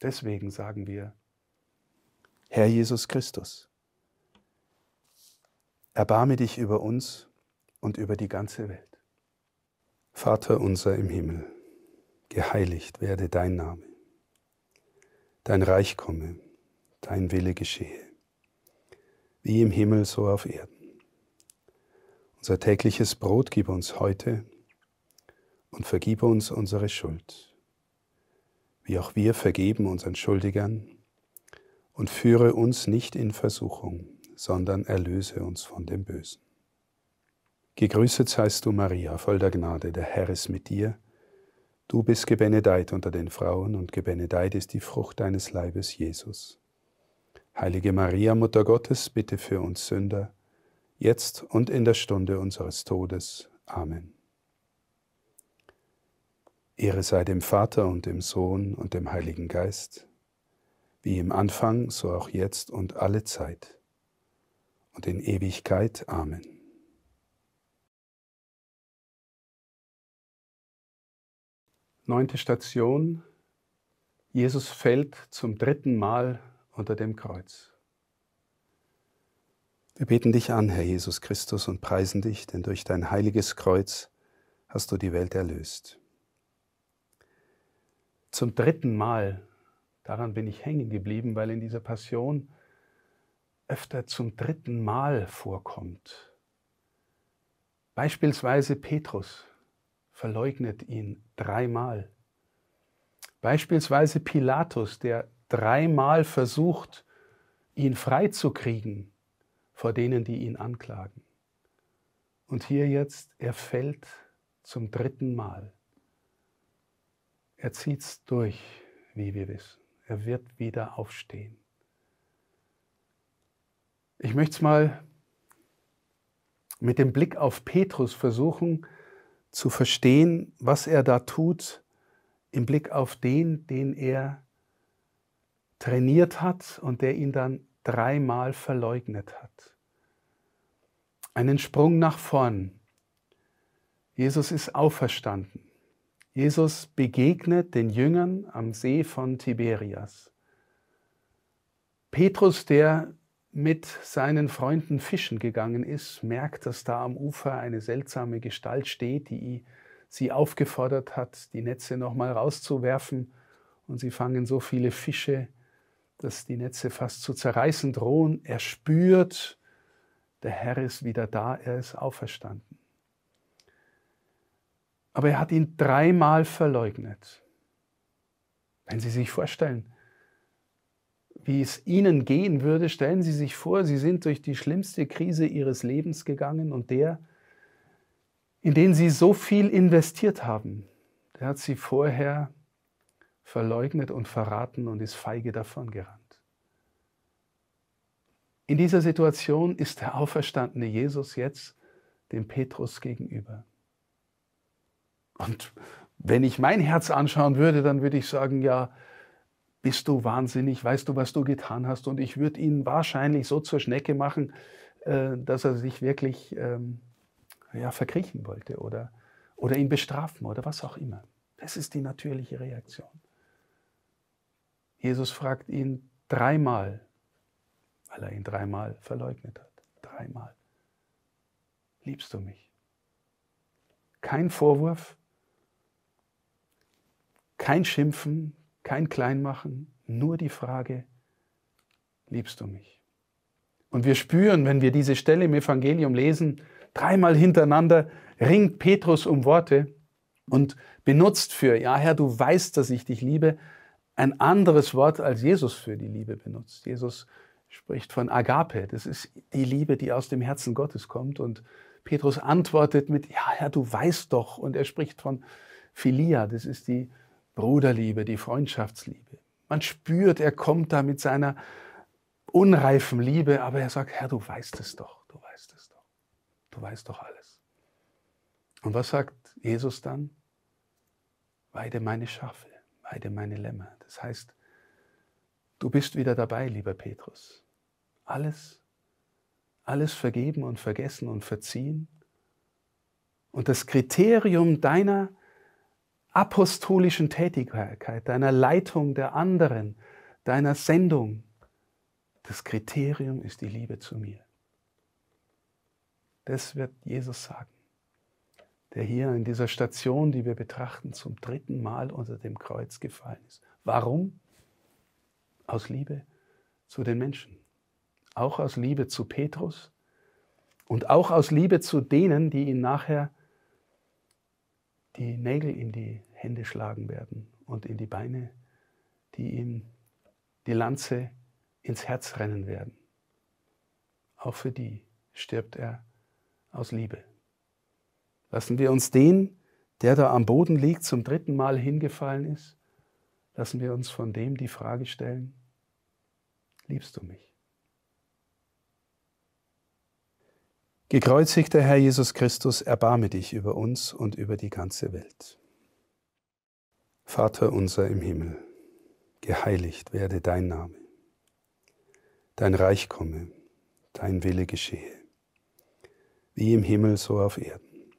Deswegen sagen wir, Herr Jesus Christus, erbarme dich über uns und über die ganze Welt. Vater unser im Himmel, geheiligt werde dein Name, dein Reich komme, dein Wille geschehe, wie im Himmel so auf Erden. Unser tägliches Brot gib uns heute und vergib uns unsere Schuld wie auch wir vergeben unseren Schuldigern. Und führe uns nicht in Versuchung, sondern erlöse uns von dem Bösen. Gegrüßet seist du, Maria, voll der Gnade, der Herr ist mit dir. Du bist gebenedeit unter den Frauen, und gebenedeit ist die Frucht deines Leibes, Jesus. Heilige Maria, Mutter Gottes, bitte für uns Sünder, jetzt und in der Stunde unseres Todes. Amen. Ehre sei dem Vater und dem Sohn und dem Heiligen Geist, wie im Anfang, so auch jetzt und alle Zeit und in Ewigkeit. Amen. Neunte Station. Jesus fällt zum dritten Mal unter dem Kreuz. Wir beten dich an, Herr Jesus Christus, und preisen dich, denn durch dein heiliges Kreuz hast du die Welt erlöst zum dritten Mal, daran bin ich hängen geblieben, weil in dieser Passion öfter zum dritten Mal vorkommt. Beispielsweise Petrus verleugnet ihn dreimal. Beispielsweise Pilatus, der dreimal versucht, ihn freizukriegen vor denen, die ihn anklagen. Und hier jetzt, er fällt zum dritten Mal. Er zieht es durch, wie wir wissen. Er wird wieder aufstehen. Ich möchte es mal mit dem Blick auf Petrus versuchen zu verstehen, was er da tut im Blick auf den, den er trainiert hat und der ihn dann dreimal verleugnet hat. Einen Sprung nach vorn. Jesus ist auferstanden. Jesus begegnet den Jüngern am See von Tiberias. Petrus, der mit seinen Freunden fischen gegangen ist, merkt, dass da am Ufer eine seltsame Gestalt steht, die sie aufgefordert hat, die Netze nochmal rauszuwerfen. Und sie fangen so viele Fische, dass die Netze fast zu zerreißen drohen. Er spürt, der Herr ist wieder da, er ist auferstanden aber er hat ihn dreimal verleugnet. Wenn Sie sich vorstellen, wie es Ihnen gehen würde, stellen Sie sich vor, Sie sind durch die schlimmste Krise Ihres Lebens gegangen und der, in den Sie so viel investiert haben, der hat Sie vorher verleugnet und verraten und ist feige davon gerannt. In dieser Situation ist der auferstandene Jesus jetzt dem Petrus gegenüber. Und wenn ich mein Herz anschauen würde, dann würde ich sagen, ja, bist du wahnsinnig, weißt du, was du getan hast? Und ich würde ihn wahrscheinlich so zur Schnecke machen, äh, dass er sich wirklich ähm, ja, verkriechen wollte oder, oder ihn bestrafen oder was auch immer. Das ist die natürliche Reaktion. Jesus fragt ihn dreimal, weil er ihn dreimal verleugnet hat. Dreimal. Liebst du mich? Kein Vorwurf, kein Schimpfen, kein Kleinmachen, nur die Frage, liebst du mich? Und wir spüren, wenn wir diese Stelle im Evangelium lesen, dreimal hintereinander ringt Petrus um Worte und benutzt für, ja Herr, du weißt, dass ich dich liebe, ein anderes Wort als Jesus für die Liebe benutzt. Jesus spricht von Agape, das ist die Liebe, die aus dem Herzen Gottes kommt. Und Petrus antwortet mit, ja Herr, du weißt doch. Und er spricht von Philia, das ist die Liebe. Bruderliebe, die Freundschaftsliebe. Man spürt, er kommt da mit seiner unreifen Liebe, aber er sagt, Herr, du weißt es doch, du weißt es doch, du weißt doch alles. Und was sagt Jesus dann? Weide meine Schafe, weide meine Lämmer. Das heißt, du bist wieder dabei, lieber Petrus. Alles, alles vergeben und vergessen und verziehen. Und das Kriterium deiner apostolischen Tätigkeit, deiner Leitung der anderen, deiner Sendung. Das Kriterium ist die Liebe zu mir. Das wird Jesus sagen, der hier in dieser Station, die wir betrachten, zum dritten Mal unter dem Kreuz gefallen ist. Warum? Aus Liebe zu den Menschen, auch aus Liebe zu Petrus und auch aus Liebe zu denen, die ihn nachher die Nägel in die Hände schlagen werden und in die Beine, die ihm die Lanze ins Herz rennen werden. Auch für die stirbt er aus Liebe. Lassen wir uns den, der da am Boden liegt, zum dritten Mal hingefallen ist, lassen wir uns von dem die Frage stellen, liebst du mich? Gekreuzigter Herr Jesus Christus, erbarme dich über uns und über die ganze Welt. Vater unser im Himmel, geheiligt werde dein Name. Dein Reich komme, dein Wille geschehe, wie im Himmel so auf Erden.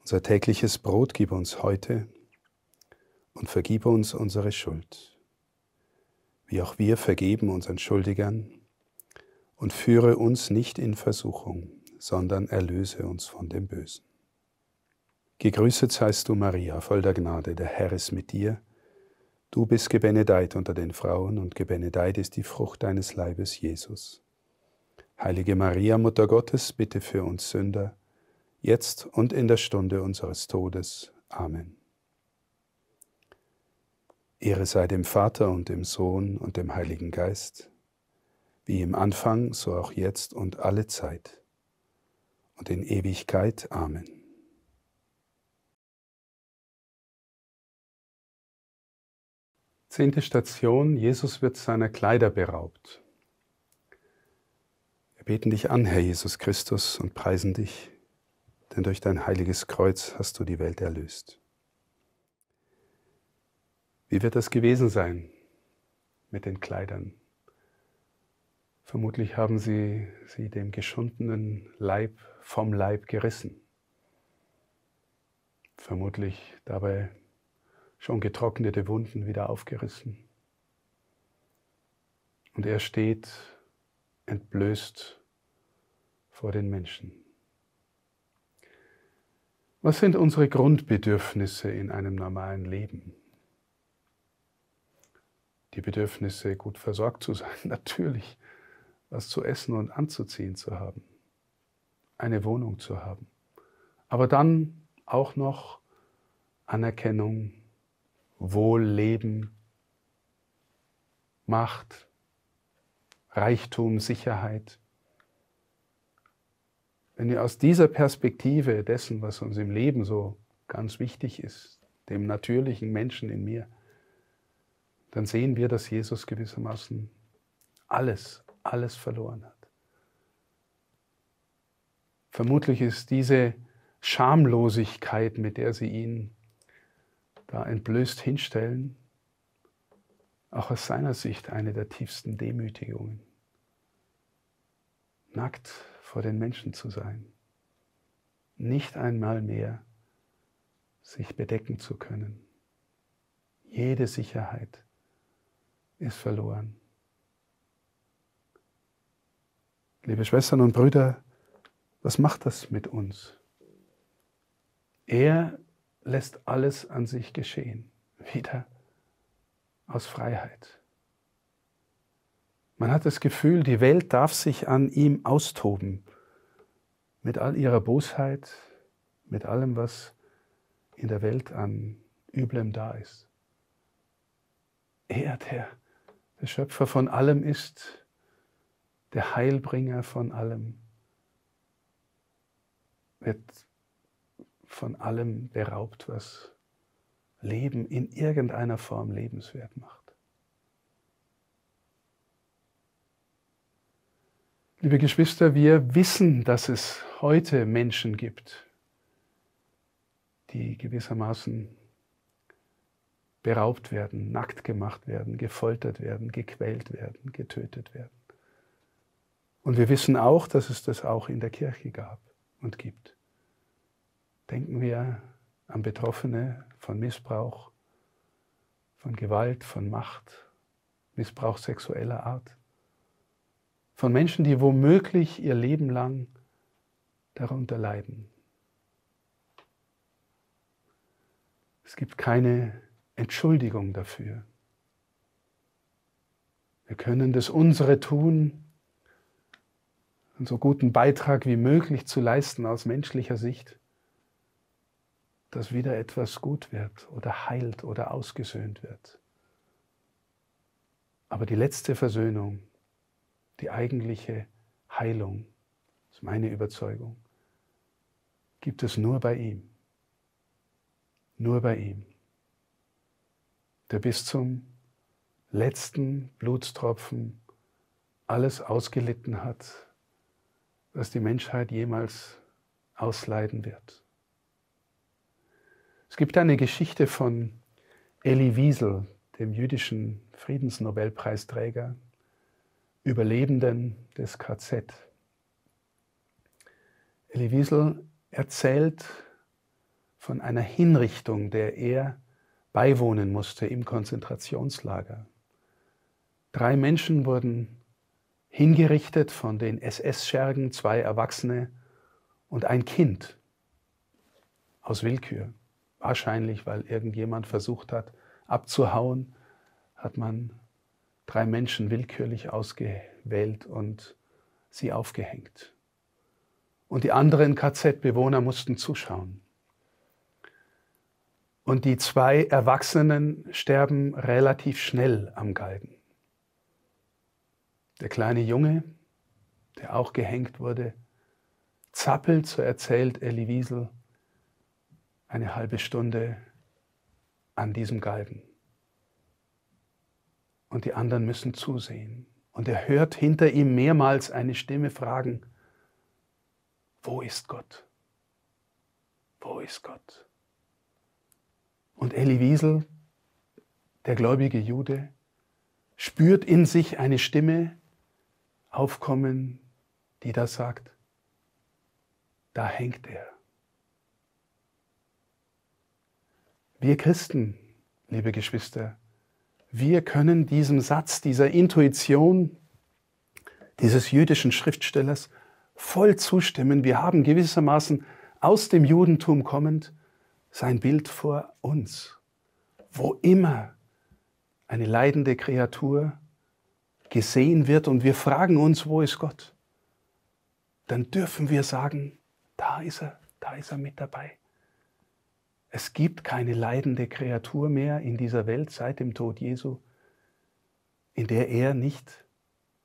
Unser tägliches Brot gib uns heute und vergib uns unsere Schuld, wie auch wir vergeben unseren Schuldigern und führe uns nicht in Versuchung, sondern erlöse uns von dem Bösen. Gegrüßet seist du, Maria, voll der Gnade, der Herr ist mit dir. Du bist gebenedeit unter den Frauen, und gebenedeit ist die Frucht deines Leibes, Jesus. Heilige Maria, Mutter Gottes, bitte für uns Sünder, jetzt und in der Stunde unseres Todes. Amen. Ehre sei dem Vater und dem Sohn und dem Heiligen Geist wie im Anfang, so auch jetzt und alle Zeit und in Ewigkeit. Amen. Zehnte Station, Jesus wird seiner Kleider beraubt. Wir beten dich an, Herr Jesus Christus, und preisen dich, denn durch dein heiliges Kreuz hast du die Welt erlöst. Wie wird das gewesen sein mit den Kleidern? Vermutlich haben sie sie dem geschundenen Leib vom Leib gerissen. Vermutlich dabei schon getrocknete Wunden wieder aufgerissen. Und er steht entblößt vor den Menschen. Was sind unsere Grundbedürfnisse in einem normalen Leben? Die Bedürfnisse, gut versorgt zu sein, [LAUGHS] natürlich was zu essen und anzuziehen zu haben, eine Wohnung zu haben, aber dann auch noch Anerkennung, Wohlleben, Macht, Reichtum, Sicherheit. Wenn wir aus dieser Perspektive dessen, was uns im Leben so ganz wichtig ist, dem natürlichen Menschen in mir, dann sehen wir, dass Jesus gewissermaßen alles alles verloren hat. Vermutlich ist diese Schamlosigkeit, mit der sie ihn da entblößt hinstellen, auch aus seiner Sicht eine der tiefsten Demütigungen. Nackt vor den Menschen zu sein, nicht einmal mehr sich bedecken zu können. Jede Sicherheit ist verloren. Liebe Schwestern und Brüder, was macht das mit uns? Er lässt alles an sich geschehen, wieder aus Freiheit. Man hat das Gefühl, die Welt darf sich an ihm austoben, mit all ihrer Bosheit, mit allem, was in der Welt an Üblem da ist. Er, der, der Schöpfer von allem ist, der Heilbringer von allem, wird von allem beraubt, was Leben in irgendeiner Form lebenswert macht. Liebe Geschwister, wir wissen, dass es heute Menschen gibt, die gewissermaßen beraubt werden, nackt gemacht werden, gefoltert werden, gequält werden, getötet werden. Und wir wissen auch, dass es das auch in der Kirche gab und gibt. Denken wir an Betroffene von Missbrauch, von Gewalt, von Macht, Missbrauch sexueller Art, von Menschen, die womöglich ihr Leben lang darunter leiden. Es gibt keine Entschuldigung dafür. Wir können das unsere tun, einen so guten Beitrag wie möglich zu leisten aus menschlicher Sicht, dass wieder etwas gut wird oder heilt oder ausgesöhnt wird. Aber die letzte Versöhnung, die eigentliche Heilung, ist meine Überzeugung, gibt es nur bei ihm. Nur bei ihm, der bis zum letzten Blutstropfen alles ausgelitten hat, was die Menschheit jemals ausleiden wird. Es gibt eine Geschichte von Elie Wiesel, dem jüdischen Friedensnobelpreisträger, Überlebenden des KZ. Elie Wiesel erzählt von einer Hinrichtung, der er beiwohnen musste im Konzentrationslager. Drei Menschen wurden hingerichtet von den SS-Schergen, zwei Erwachsene und ein Kind aus Willkür. Wahrscheinlich, weil irgendjemand versucht hat, abzuhauen, hat man drei Menschen willkürlich ausgewählt und sie aufgehängt. Und die anderen KZ-Bewohner mussten zuschauen. Und die zwei Erwachsenen sterben relativ schnell am Galgen. Der kleine Junge, der auch gehängt wurde, zappelt, so erzählt Elli Wiesel, eine halbe Stunde an diesem Galgen. Und die anderen müssen zusehen. Und er hört hinter ihm mehrmals eine Stimme fragen, wo ist Gott? Wo ist Gott? Und Elie Wiesel, der gläubige Jude, spürt in sich eine Stimme, aufkommen, die da sagt, da hängt er. Wir Christen, liebe Geschwister, wir können diesem Satz, dieser Intuition dieses jüdischen Schriftstellers voll zustimmen. Wir haben gewissermaßen aus dem Judentum kommend sein Bild vor uns. Wo immer eine leidende Kreatur gesehen wird und wir fragen uns, wo ist Gott? Dann dürfen wir sagen, da ist er, da ist er mit dabei. Es gibt keine leidende Kreatur mehr in dieser Welt seit dem Tod Jesu, in der er nicht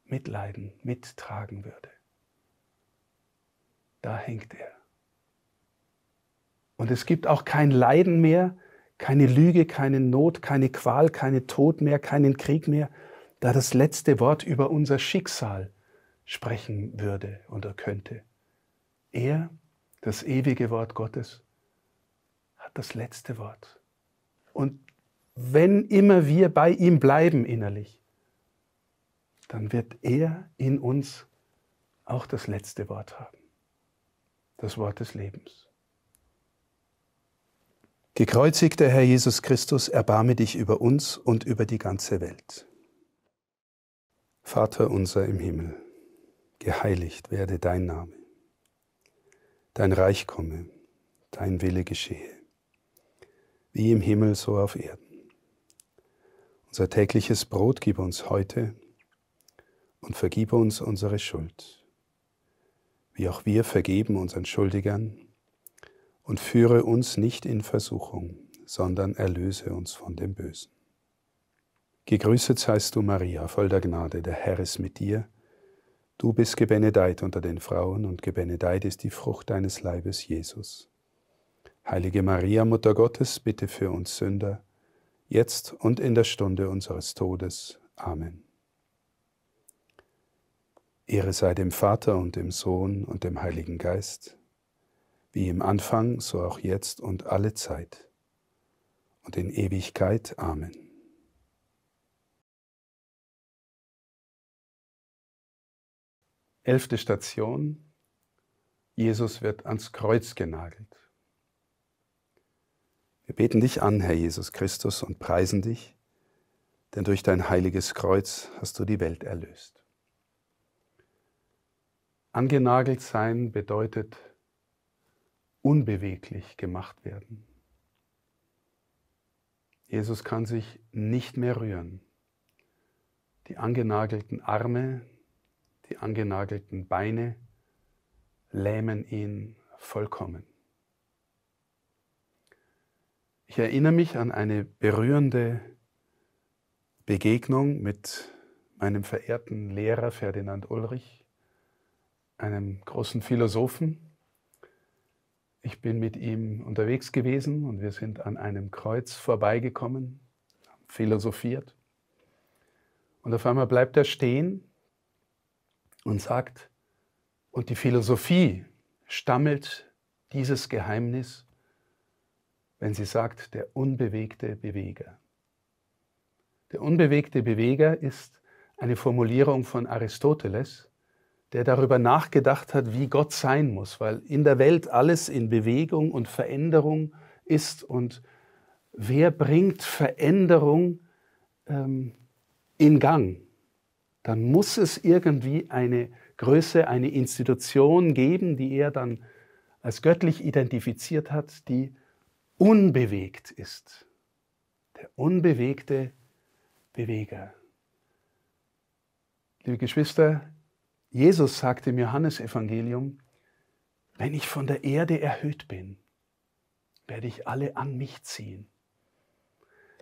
mitleiden, mittragen würde. Da hängt er. Und es gibt auch kein Leiden mehr, keine Lüge, keine Not, keine Qual, keinen Tod mehr, keinen Krieg mehr, da das letzte Wort über unser Schicksal sprechen würde oder könnte. Er, das ewige Wort Gottes, hat das letzte Wort. Und wenn immer wir bei ihm bleiben innerlich, dann wird er in uns auch das letzte Wort haben, das Wort des Lebens. Gekreuzigter Herr Jesus Christus, erbarme dich über uns und über die ganze Welt. Vater unser im Himmel, geheiligt werde dein Name, dein Reich komme, dein Wille geschehe, wie im Himmel so auf Erden. Unser tägliches Brot gib uns heute und vergib uns unsere Schuld, wie auch wir vergeben unseren Schuldigern, und führe uns nicht in Versuchung, sondern erlöse uns von dem Bösen. Gegrüßet seist du, Maria, voll der Gnade, der Herr ist mit dir. Du bist gebenedeit unter den Frauen, und gebenedeit ist die Frucht deines Leibes, Jesus. Heilige Maria, Mutter Gottes, bitte für uns Sünder, jetzt und in der Stunde unseres Todes. Amen. Ehre sei dem Vater und dem Sohn und dem Heiligen Geist, wie im Anfang, so auch jetzt und alle Zeit und in Ewigkeit. Amen. Elfte Station. Jesus wird ans Kreuz genagelt. Wir beten dich an, Herr Jesus Christus, und preisen dich, denn durch dein heiliges Kreuz hast du die Welt erlöst. Angenagelt sein bedeutet unbeweglich gemacht werden. Jesus kann sich nicht mehr rühren. Die angenagelten Arme, die angenagelten Beine lähmen ihn vollkommen. Ich erinnere mich an eine berührende Begegnung mit meinem verehrten Lehrer Ferdinand Ulrich, einem großen Philosophen. Ich bin mit ihm unterwegs gewesen und wir sind an einem Kreuz vorbeigekommen, philosophiert. Und auf einmal bleibt er stehen und sagt, und die Philosophie stammelt dieses Geheimnis, wenn sie sagt, der unbewegte Beweger. Der unbewegte Beweger ist eine Formulierung von Aristoteles, der darüber nachgedacht hat, wie Gott sein muss, weil in der Welt alles in Bewegung und Veränderung ist und wer bringt Veränderung ähm, in Gang? dann muss es irgendwie eine Größe, eine Institution geben, die er dann als göttlich identifiziert hat, die unbewegt ist. Der unbewegte Beweger. Liebe Geschwister, Jesus sagte im Johannesevangelium, wenn ich von der Erde erhöht bin, werde ich alle an mich ziehen.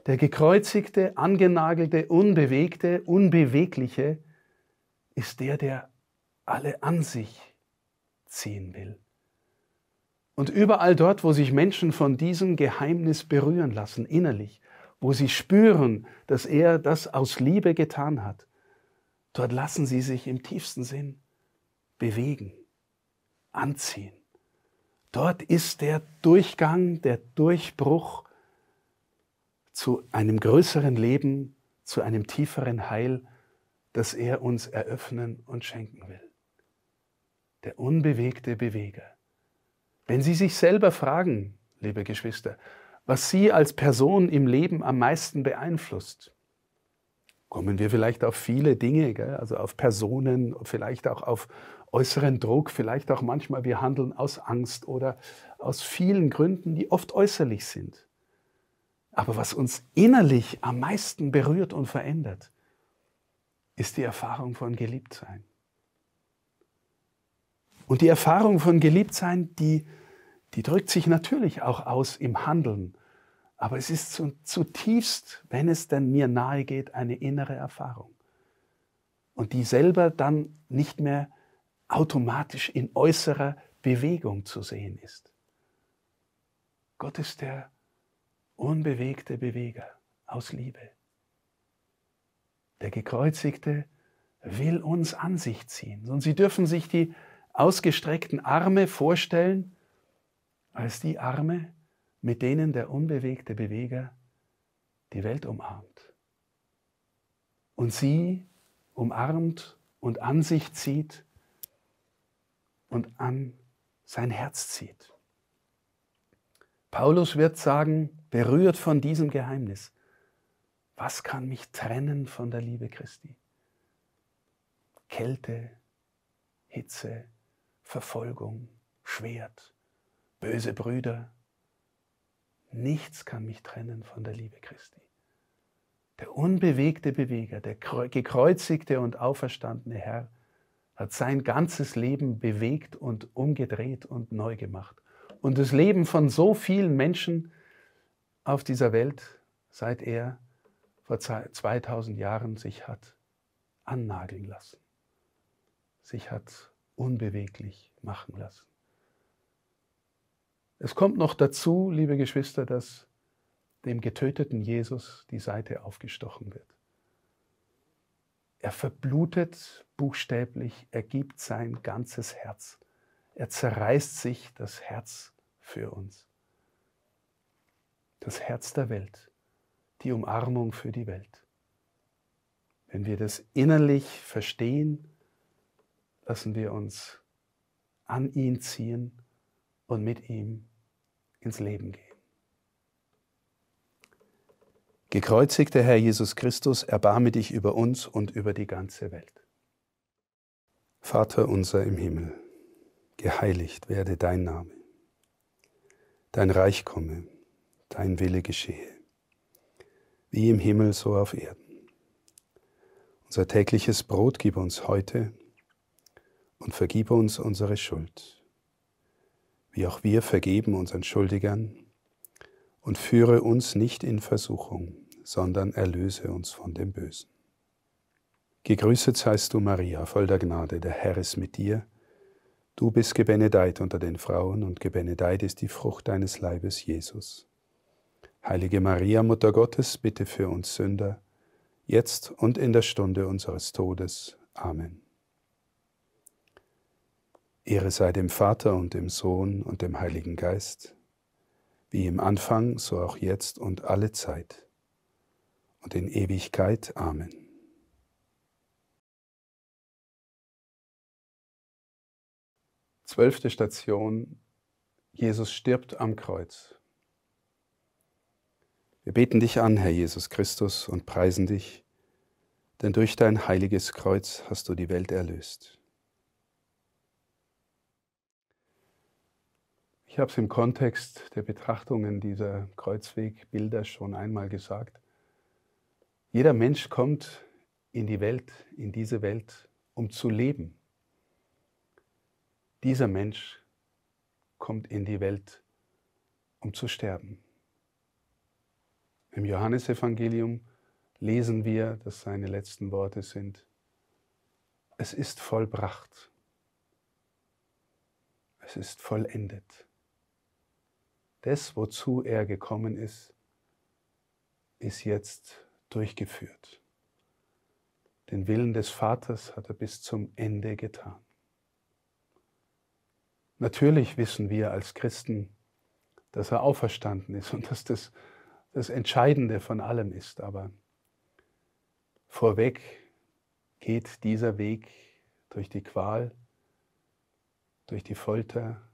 Der gekreuzigte, angenagelte, unbewegte, unbewegliche ist der, der alle an sich ziehen will. Und überall dort, wo sich Menschen von diesem Geheimnis berühren lassen, innerlich, wo sie spüren, dass er das aus Liebe getan hat, dort lassen sie sich im tiefsten Sinn bewegen, anziehen. Dort ist der Durchgang, der Durchbruch zu einem größeren Leben, zu einem tieferen Heil, das er uns eröffnen und schenken will. Der unbewegte Beweger. Wenn Sie sich selber fragen, liebe Geschwister, was Sie als Person im Leben am meisten beeinflusst, kommen wir vielleicht auf viele Dinge, gell? also auf Personen, vielleicht auch auf äußeren Druck, vielleicht auch manchmal wir handeln aus Angst oder aus vielen Gründen, die oft äußerlich sind. Aber was uns innerlich am meisten berührt und verändert, ist die Erfahrung von Geliebtsein. Und die Erfahrung von Geliebtsein, die, die drückt sich natürlich auch aus im Handeln. Aber es ist zutiefst, wenn es denn mir nahe geht, eine innere Erfahrung. Und die selber dann nicht mehr automatisch in äußerer Bewegung zu sehen ist. Gott ist der unbewegte Beweger aus Liebe. Der Gekreuzigte will uns an sich ziehen. Und Sie dürfen sich die ausgestreckten Arme vorstellen als die Arme, mit denen der unbewegte Beweger die Welt umarmt. Und sie umarmt und an sich zieht und an sein Herz zieht. Paulus wird sagen, berührt von diesem Geheimnis. Was kann mich trennen von der Liebe Christi? Kälte, Hitze, Verfolgung, Schwert, böse Brüder. Nichts kann mich trennen von der Liebe Christi. Der unbewegte Beweger, der gekreuzigte und auferstandene Herr hat sein ganzes Leben bewegt und umgedreht und neu gemacht. Und das Leben von so vielen Menschen auf dieser Welt, seit er vor 2000 Jahren sich hat annageln lassen, sich hat unbeweglich machen lassen. Es kommt noch dazu, liebe Geschwister, dass dem getöteten Jesus die Seite aufgestochen wird. Er verblutet buchstäblich, er gibt sein ganzes Herz. Er zerreißt sich das Herz für uns das Herz der Welt, die Umarmung für die Welt. Wenn wir das innerlich verstehen, lassen wir uns an ihn ziehen und mit ihm ins Leben gehen. Gekreuzigter Herr Jesus Christus, erbarme dich über uns und über die ganze Welt. Vater unser im Himmel, geheiligt werde dein Name, dein Reich komme dein Wille geschehe, wie im Himmel so auf Erden. Unser tägliches Brot gib uns heute und vergib uns unsere Schuld, wie auch wir vergeben unseren Schuldigern, und führe uns nicht in Versuchung, sondern erlöse uns von dem Bösen. Gegrüßet seist du, Maria, voll der Gnade, der Herr ist mit dir. Du bist gebenedeit unter den Frauen, und gebenedeit ist die Frucht deines Leibes, Jesus. Heilige Maria, Mutter Gottes, bitte für uns Sünder, jetzt und in der Stunde unseres Todes. Amen. Ehre sei dem Vater und dem Sohn und dem Heiligen Geist, wie im Anfang, so auch jetzt und alle Zeit und in Ewigkeit. Amen. Zwölfte Station. Jesus stirbt am Kreuz. Wir beten dich an, Herr Jesus Christus, und preisen dich, denn durch dein heiliges Kreuz hast du die Welt erlöst. Ich habe es im Kontext der Betrachtungen dieser Kreuzwegbilder schon einmal gesagt. Jeder Mensch kommt in die Welt, in diese Welt, um zu leben. Dieser Mensch kommt in die Welt, um zu sterben. Im Johannesevangelium lesen wir, dass seine letzten Worte sind, es ist vollbracht, es ist vollendet. Das, wozu er gekommen ist, ist jetzt durchgeführt. Den Willen des Vaters hat er bis zum Ende getan. Natürlich wissen wir als Christen, dass er auferstanden ist und dass das das Entscheidende von allem ist. Aber vorweg geht dieser Weg durch die Qual, durch die Folter,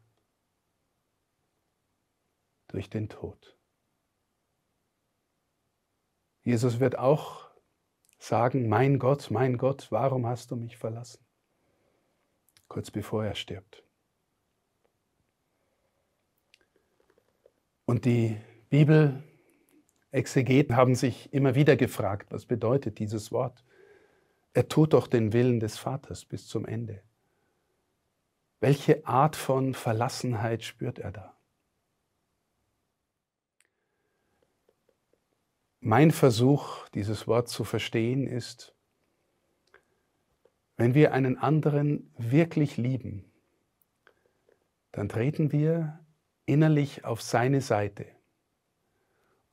durch den Tod. Jesus wird auch sagen, mein Gott, mein Gott, warum hast du mich verlassen? Kurz bevor er stirbt. Und die Bibel Exegeten haben sich immer wieder gefragt, was bedeutet dieses Wort? Er tut doch den Willen des Vaters bis zum Ende. Welche Art von Verlassenheit spürt er da? Mein Versuch, dieses Wort zu verstehen, ist, wenn wir einen anderen wirklich lieben, dann treten wir innerlich auf seine Seite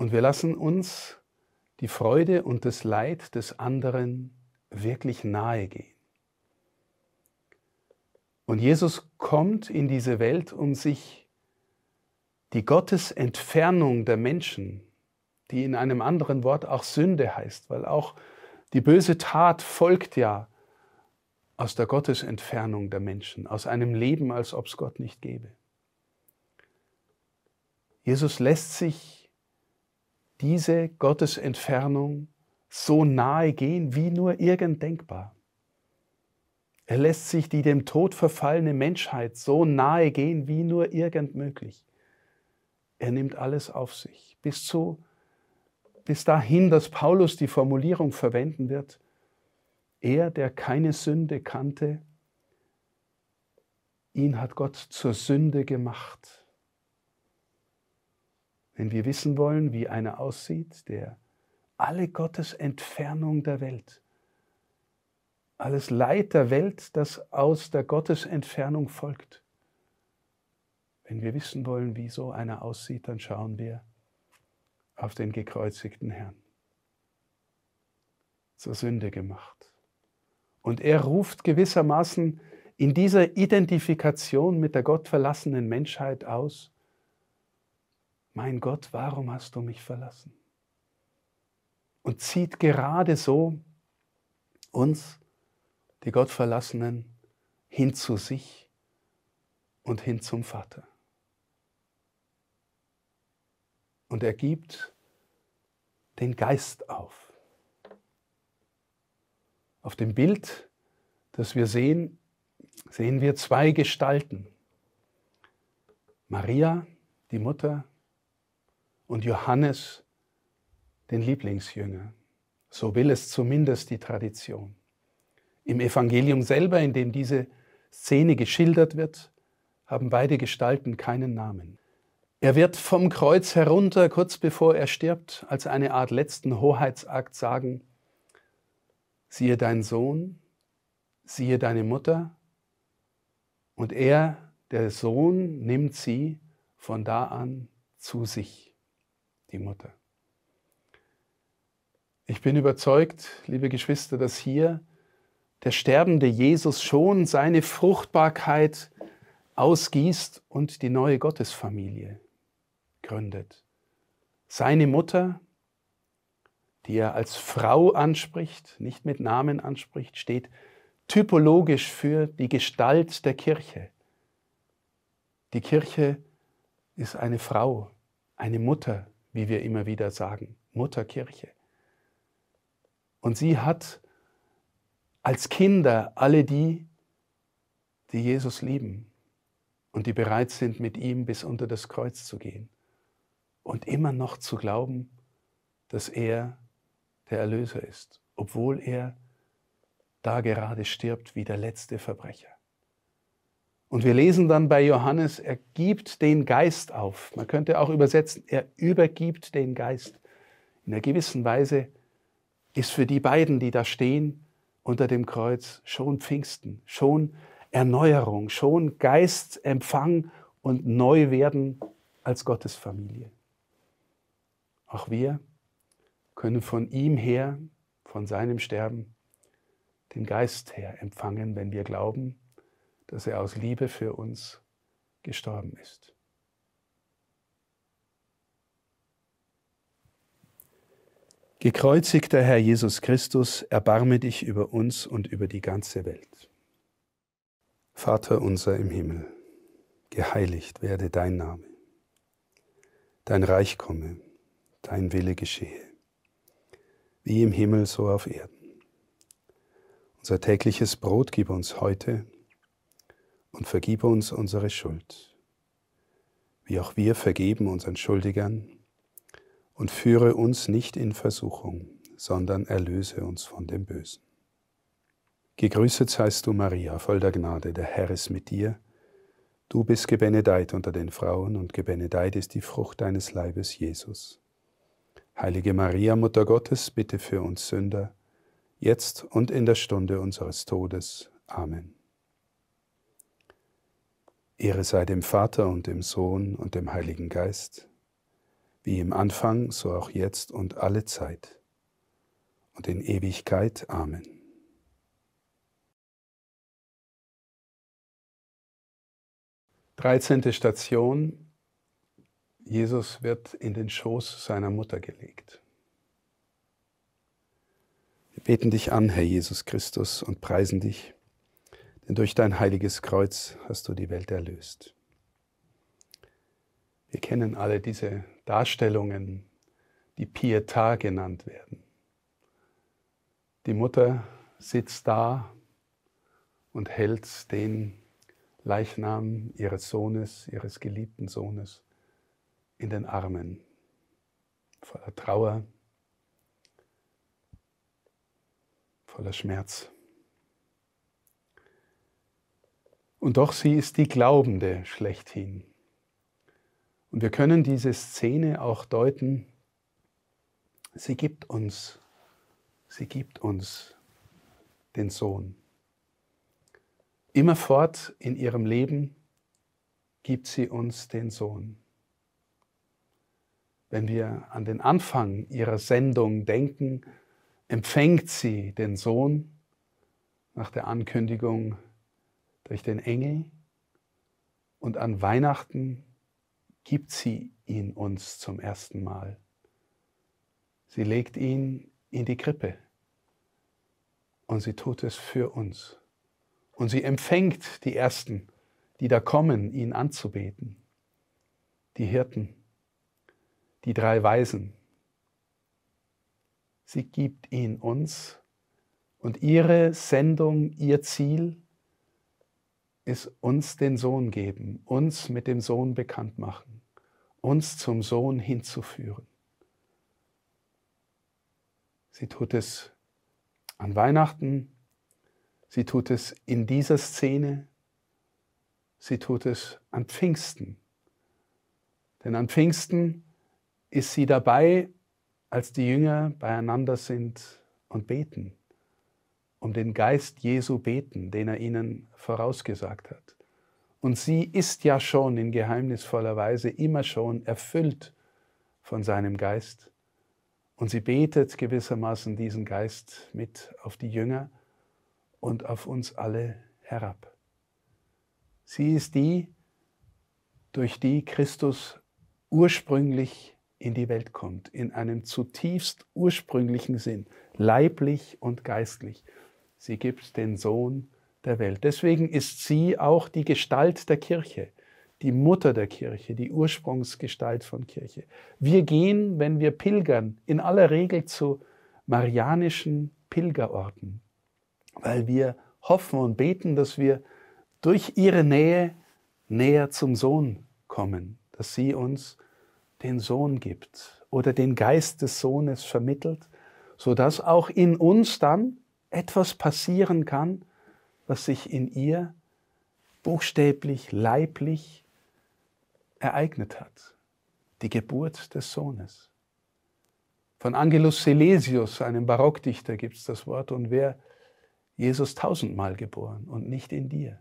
und wir lassen uns die Freude und das Leid des anderen wirklich nahe gehen. Und Jesus kommt in diese Welt, um sich die Gottesentfernung der Menschen, die in einem anderen Wort auch Sünde heißt, weil auch die böse Tat folgt ja aus der Gottesentfernung der Menschen, aus einem Leben, als ob es Gott nicht gäbe. Jesus lässt sich diese Gottesentfernung so nahe gehen wie nur irgend denkbar. Er lässt sich die dem Tod verfallene Menschheit so nahe gehen wie nur irgend möglich. Er nimmt alles auf sich, bis zu bis dahin, dass Paulus die Formulierung verwenden wird, er, der keine Sünde kannte, ihn hat Gott zur Sünde gemacht wenn wir wissen wollen, wie einer aussieht, der alle Gottes Entfernung der Welt, alles Leid der Welt, das aus der Gottesentfernung folgt. Wenn wir wissen wollen, wie so einer aussieht, dann schauen wir auf den gekreuzigten Herrn, zur Sünde gemacht. Und er ruft gewissermaßen in dieser Identifikation mit der gottverlassenen Menschheit aus, mein Gott, warum hast du mich verlassen? Und zieht gerade so uns, die Gottverlassenen, hin zu sich und hin zum Vater. Und er gibt den Geist auf. Auf dem Bild, das wir sehen, sehen wir zwei Gestalten. Maria, die Mutter und Johannes den Lieblingsjünger. So will es zumindest die Tradition. Im Evangelium selber, in dem diese Szene geschildert wird, haben beide Gestalten keinen Namen. Er wird vom Kreuz herunter, kurz bevor er stirbt, als eine Art letzten Hoheitsakt sagen, siehe deinen Sohn, siehe deine Mutter, und er, der Sohn, nimmt sie von da an zu sich die Mutter. Ich bin überzeugt, liebe Geschwister, dass hier der sterbende Jesus schon seine Fruchtbarkeit ausgießt und die neue Gottesfamilie gründet. Seine Mutter, die er als Frau anspricht, nicht mit Namen anspricht, steht typologisch für die Gestalt der Kirche. Die Kirche ist eine Frau, eine Mutter, wie wir immer wieder sagen, Mutterkirche. Und sie hat als Kinder alle die, die Jesus lieben und die bereit sind, mit ihm bis unter das Kreuz zu gehen und immer noch zu glauben, dass er der Erlöser ist, obwohl er da gerade stirbt wie der letzte Verbrecher. Und wir lesen dann bei Johannes, er gibt den Geist auf. Man könnte auch übersetzen, er übergibt den Geist. In einer gewissen Weise ist für die beiden, die da stehen unter dem Kreuz, schon Pfingsten, schon Erneuerung, schon Geistempfang und Neuwerden als Gottesfamilie. Auch wir können von ihm her, von seinem Sterben, den Geist her empfangen, wenn wir glauben dass er aus Liebe für uns gestorben ist. Gekreuzigter Herr Jesus Christus, erbarme dich über uns und über die ganze Welt. Vater unser im Himmel, geheiligt werde dein Name, dein Reich komme, dein Wille geschehe, wie im Himmel so auf Erden. Unser tägliches Brot gib uns heute und vergib uns unsere Schuld, wie auch wir vergeben unseren Schuldigern, und führe uns nicht in Versuchung, sondern erlöse uns von dem Bösen. Gegrüßet seist du, Maria, voll der Gnade, der Herr ist mit dir. Du bist gebenedeit unter den Frauen, und gebenedeit ist die Frucht deines Leibes, Jesus. Heilige Maria, Mutter Gottes, bitte für uns Sünder, jetzt und in der Stunde unseres Todes. Amen. Ehre sei dem Vater und dem Sohn und dem Heiligen Geist, wie im Anfang, so auch jetzt und alle Zeit und in Ewigkeit. Amen. Dreizehnte Station. Jesus wird in den Schoß seiner Mutter gelegt. Wir beten dich an, Herr Jesus Christus, und preisen dich denn durch dein heiliges Kreuz hast du die Welt erlöst. Wir kennen alle diese Darstellungen, die Pietà genannt werden. Die Mutter sitzt da und hält den Leichnam ihres Sohnes, ihres geliebten Sohnes, in den Armen, voller Trauer, voller Schmerz. Und doch sie ist die Glaubende schlechthin. Und wir können diese Szene auch deuten, sie gibt uns, sie gibt uns den Sohn. Immerfort in ihrem Leben gibt sie uns den Sohn. Wenn wir an den Anfang ihrer Sendung denken, empfängt sie den Sohn nach der Ankündigung, durch den Engel. Und an Weihnachten gibt sie ihn uns zum ersten Mal. Sie legt ihn in die Krippe und sie tut es für uns. Und sie empfängt die Ersten, die da kommen, ihn anzubeten. Die Hirten, die drei Weisen. Sie gibt ihn uns und ihre Sendung, ihr Ziel ist uns den Sohn geben, uns mit dem Sohn bekannt machen, uns zum Sohn hinzuführen. Sie tut es an Weihnachten, sie tut es in dieser Szene, sie tut es an Pfingsten. Denn an Pfingsten ist sie dabei, als die Jünger beieinander sind und beten um den Geist Jesu beten, den er ihnen vorausgesagt hat. Und sie ist ja schon in geheimnisvoller Weise immer schon erfüllt von seinem Geist. Und sie betet gewissermaßen diesen Geist mit auf die Jünger und auf uns alle herab. Sie ist die, durch die Christus ursprünglich in die Welt kommt, in einem zutiefst ursprünglichen Sinn, leiblich und geistlich. Sie gibt den Sohn der Welt. Deswegen ist sie auch die Gestalt der Kirche, die Mutter der Kirche, die Ursprungsgestalt von Kirche. Wir gehen, wenn wir pilgern, in aller Regel zu marianischen Pilgerorten, weil wir hoffen und beten, dass wir durch ihre Nähe näher zum Sohn kommen, dass sie uns den Sohn gibt oder den Geist des Sohnes vermittelt, sodass auch in uns dann etwas passieren kann, was sich in ihr buchstäblich, leiblich ereignet hat. Die Geburt des Sohnes. Von Angelus Silesius, einem Barockdichter, gibt es das Wort, und wer Jesus tausendmal geboren und nicht in dir,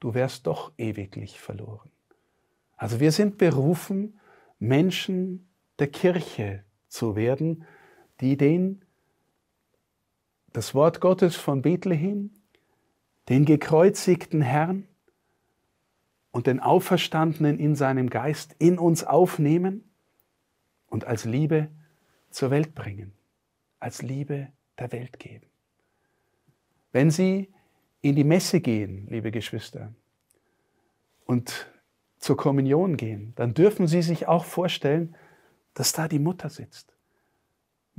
du wärst doch ewiglich verloren. Also wir sind berufen, Menschen der Kirche zu werden, die den das Wort Gottes von Bethlehem, den gekreuzigten Herrn und den Auferstandenen in seinem Geist in uns aufnehmen und als Liebe zur Welt bringen, als Liebe der Welt geben. Wenn Sie in die Messe gehen, liebe Geschwister, und zur Kommunion gehen, dann dürfen Sie sich auch vorstellen, dass da die Mutter sitzt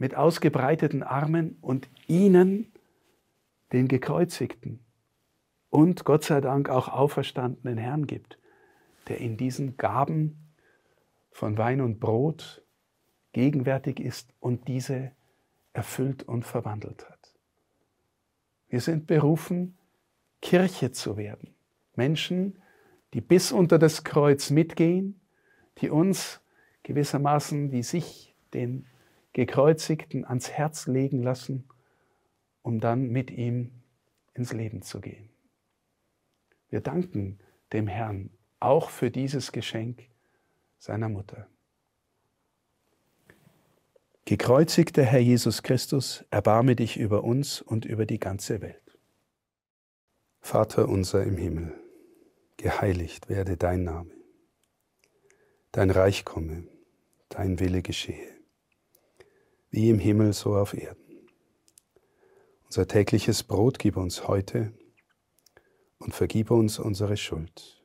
mit ausgebreiteten Armen und ihnen, den gekreuzigten und Gott sei Dank auch auferstandenen Herrn gibt, der in diesen Gaben von Wein und Brot gegenwärtig ist und diese erfüllt und verwandelt hat. Wir sind berufen, Kirche zu werden. Menschen, die bis unter das Kreuz mitgehen, die uns gewissermaßen, wie sich den gekreuzigten ans Herz legen lassen, um dann mit ihm ins Leben zu gehen. Wir danken dem Herrn auch für dieses Geschenk seiner Mutter. Gekreuzigter Herr Jesus Christus, erbarme dich über uns und über die ganze Welt. Vater unser im Himmel, geheiligt werde dein Name, dein Reich komme, dein Wille geschehe wie im Himmel so auf Erden. Unser tägliches Brot gib uns heute und vergib uns unsere Schuld,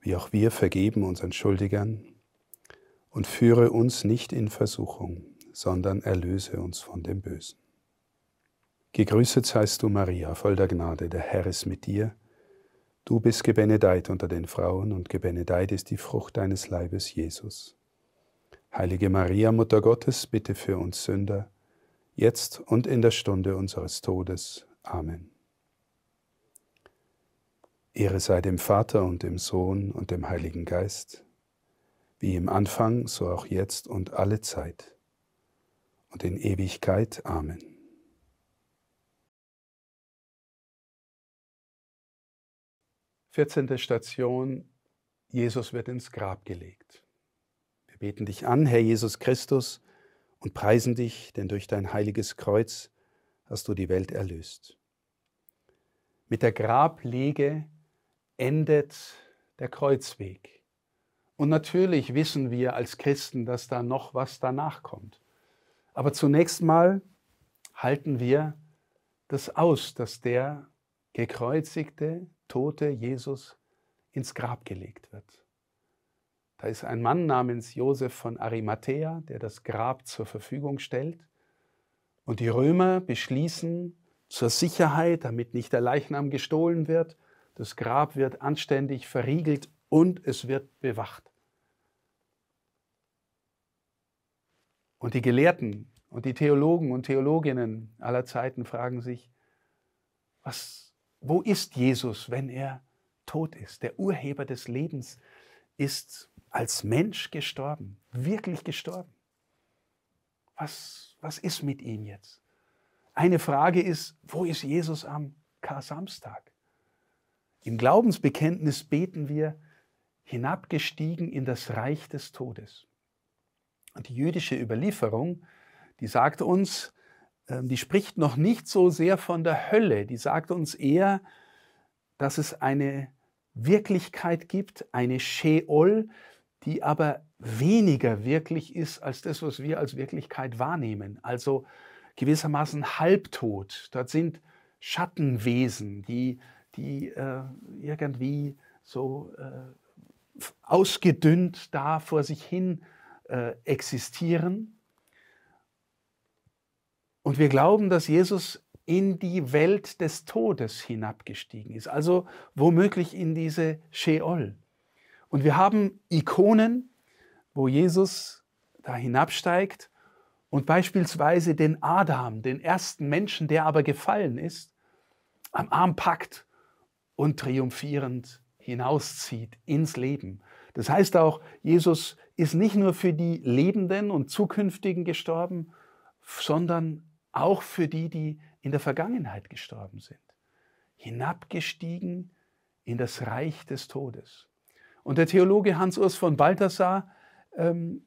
wie auch wir vergeben unseren Schuldigern, und führe uns nicht in Versuchung, sondern erlöse uns von dem Bösen. Gegrüßet seist du, Maria, voll der Gnade, der Herr ist mit dir. Du bist gebenedeit unter den Frauen, und gebenedeit ist die Frucht deines Leibes, Jesus. Heilige Maria, Mutter Gottes, bitte für uns Sünder, jetzt und in der Stunde unseres Todes. Amen. Ehre sei dem Vater und dem Sohn und dem Heiligen Geist, wie im Anfang, so auch jetzt und alle Zeit und in Ewigkeit. Amen. Vierzehnte Station. Jesus wird ins Grab gelegt beten dich an, Herr Jesus Christus, und preisen dich, denn durch dein heiliges Kreuz hast du die Welt erlöst. Mit der Grablege endet der Kreuzweg. Und natürlich wissen wir als Christen, dass da noch was danach kommt. Aber zunächst mal halten wir das aus, dass der gekreuzigte, tote Jesus ins Grab gelegt wird. Da ist ein Mann namens Josef von Arimathea, der das Grab zur Verfügung stellt. Und die Römer beschließen zur Sicherheit, damit nicht der Leichnam gestohlen wird, das Grab wird anständig verriegelt und es wird bewacht. Und die Gelehrten und die Theologen und Theologinnen aller Zeiten fragen sich, was, wo ist Jesus, wenn er tot ist? Der Urheber des Lebens ist als Mensch gestorben, wirklich gestorben. Was, was ist mit ihm jetzt? Eine Frage ist, wo ist Jesus am Kar-Samstag? Im Glaubensbekenntnis beten wir, hinabgestiegen in das Reich des Todes. Und die jüdische Überlieferung, die sagt uns, ähm, die spricht noch nicht so sehr von der Hölle, die sagt uns eher, dass es eine Wirklichkeit gibt, eine Sheol, die aber weniger wirklich ist als das, was wir als Wirklichkeit wahrnehmen. Also gewissermaßen halbtot. Dort sind Schattenwesen, die, die äh, irgendwie so äh, ausgedünnt da vor sich hin äh, existieren. Und wir glauben, dass Jesus in die Welt des Todes hinabgestiegen ist, also womöglich in diese Sheol. Und wir haben Ikonen, wo Jesus da hinabsteigt und beispielsweise den Adam, den ersten Menschen, der aber gefallen ist, am Arm packt und triumphierend hinauszieht ins Leben. Das heißt auch, Jesus ist nicht nur für die Lebenden und Zukünftigen gestorben, sondern auch für die, die in der Vergangenheit gestorben sind. Hinabgestiegen in das Reich des Todes. Und der Theologe Hans-Urs von Balthasar ähm,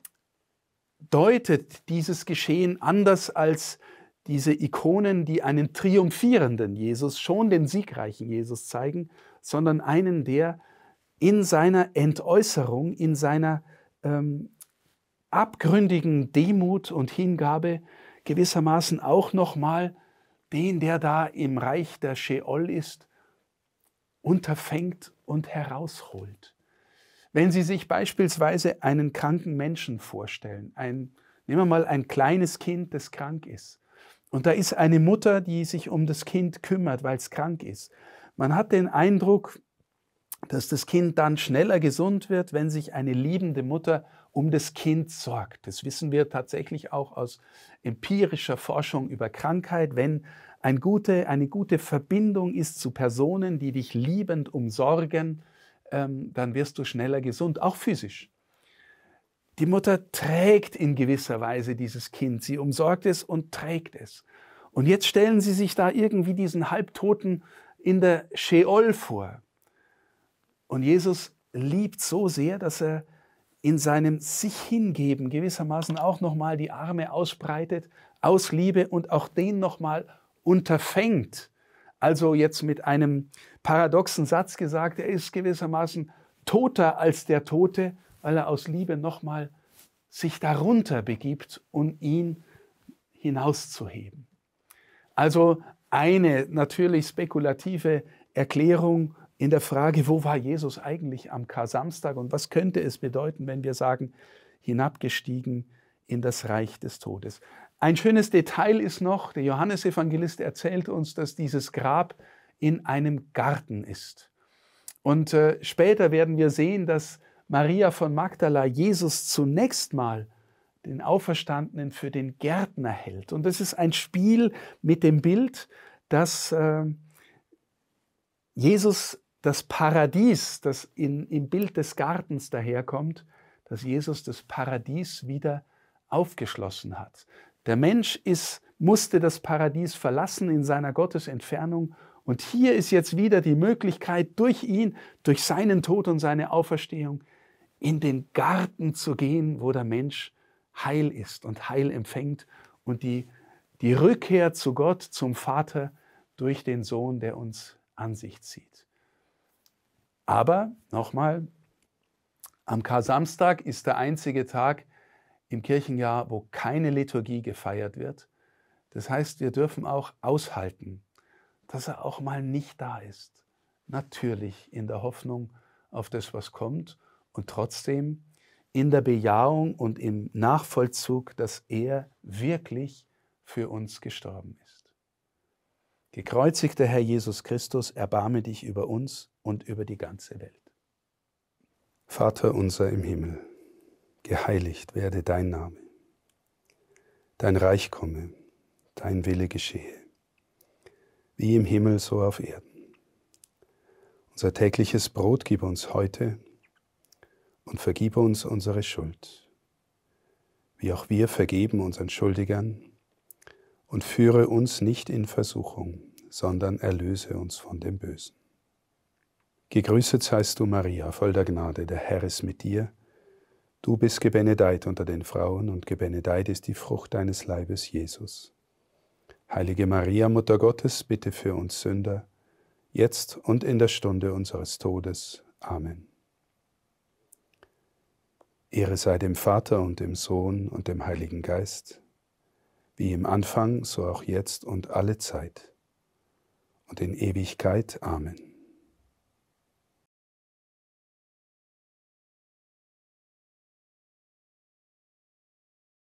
deutet dieses Geschehen anders als diese Ikonen, die einen triumphierenden Jesus, schon den siegreichen Jesus zeigen, sondern einen, der in seiner Entäußerung, in seiner ähm, abgründigen Demut und Hingabe gewissermaßen auch nochmal den, der da im Reich der Sheol ist, unterfängt und herausholt. Wenn Sie sich beispielsweise einen kranken Menschen vorstellen, ein, nehmen wir mal ein kleines Kind, das krank ist, und da ist eine Mutter, die sich um das Kind kümmert, weil es krank ist. Man hat den Eindruck, dass das Kind dann schneller gesund wird, wenn sich eine liebende Mutter um das Kind sorgt. Das wissen wir tatsächlich auch aus empirischer Forschung über Krankheit. Wenn ein gute, eine gute Verbindung ist zu Personen, die dich liebend umsorgen, ähm, dann wirst du schneller gesund, auch physisch. Die Mutter trägt in gewisser Weise dieses Kind, sie umsorgt es und trägt es. Und jetzt stellen Sie sich da irgendwie diesen Halbtoten in der Sheol vor. Und Jesus liebt so sehr, dass er in seinem sich hingeben gewissermaßen auch nochmal die Arme ausbreitet, aus Liebe und auch den nochmal unterfängt also jetzt mit einem paradoxen Satz gesagt, er ist gewissermaßen toter als der Tote, weil er aus Liebe nochmal sich darunter begibt, um ihn hinauszuheben. Also eine natürlich spekulative Erklärung in der Frage, wo war Jesus eigentlich am Kar-Samstag und was könnte es bedeuten, wenn wir sagen, hinabgestiegen in das Reich des Todes. Ein schönes Detail ist noch, der Johannesevangelist erzählt uns, dass dieses Grab in einem Garten ist. Und äh, später werden wir sehen, dass Maria von Magdala Jesus zunächst mal den Auferstandenen für den Gärtner hält. Und das ist ein Spiel mit dem Bild, dass äh, Jesus das Paradies, das in, im Bild des Gartens daherkommt, dass Jesus das Paradies wieder aufgeschlossen hat. Der Mensch ist, musste das Paradies verlassen in seiner Gottesentfernung. Und hier ist jetzt wieder die Möglichkeit, durch ihn, durch seinen Tod und seine Auferstehung, in den Garten zu gehen, wo der Mensch heil ist und heil empfängt und die, die Rückkehr zu Gott, zum Vater, durch den Sohn, der uns an sich zieht. Aber nochmal, am Kar-Samstag ist der einzige Tag, im Kirchenjahr, wo keine Liturgie gefeiert wird. Das heißt, wir dürfen auch aushalten, dass er auch mal nicht da ist. Natürlich in der Hoffnung auf das, was kommt und trotzdem in der Bejahung und im Nachvollzug, dass er wirklich für uns gestorben ist. Gekreuzigter Herr Jesus Christus, erbarme dich über uns und über die ganze Welt. Vater unser im Himmel geheiligt werde dein Name, dein Reich komme, dein Wille geschehe, wie im Himmel so auf Erden. Unser tägliches Brot gib uns heute und vergib uns unsere Schuld, wie auch wir vergeben unseren Schuldigern, und führe uns nicht in Versuchung, sondern erlöse uns von dem Bösen. Gegrüßet seist du, Maria, voll der Gnade, der Herr ist mit dir. Du bist gebenedeit unter den Frauen und gebenedeit ist die Frucht deines Leibes, Jesus. Heilige Maria, Mutter Gottes, bitte für uns Sünder, jetzt und in der Stunde unseres Todes. Amen. Ehre sei dem Vater und dem Sohn und dem Heiligen Geist, wie im Anfang, so auch jetzt und alle Zeit und in Ewigkeit. Amen.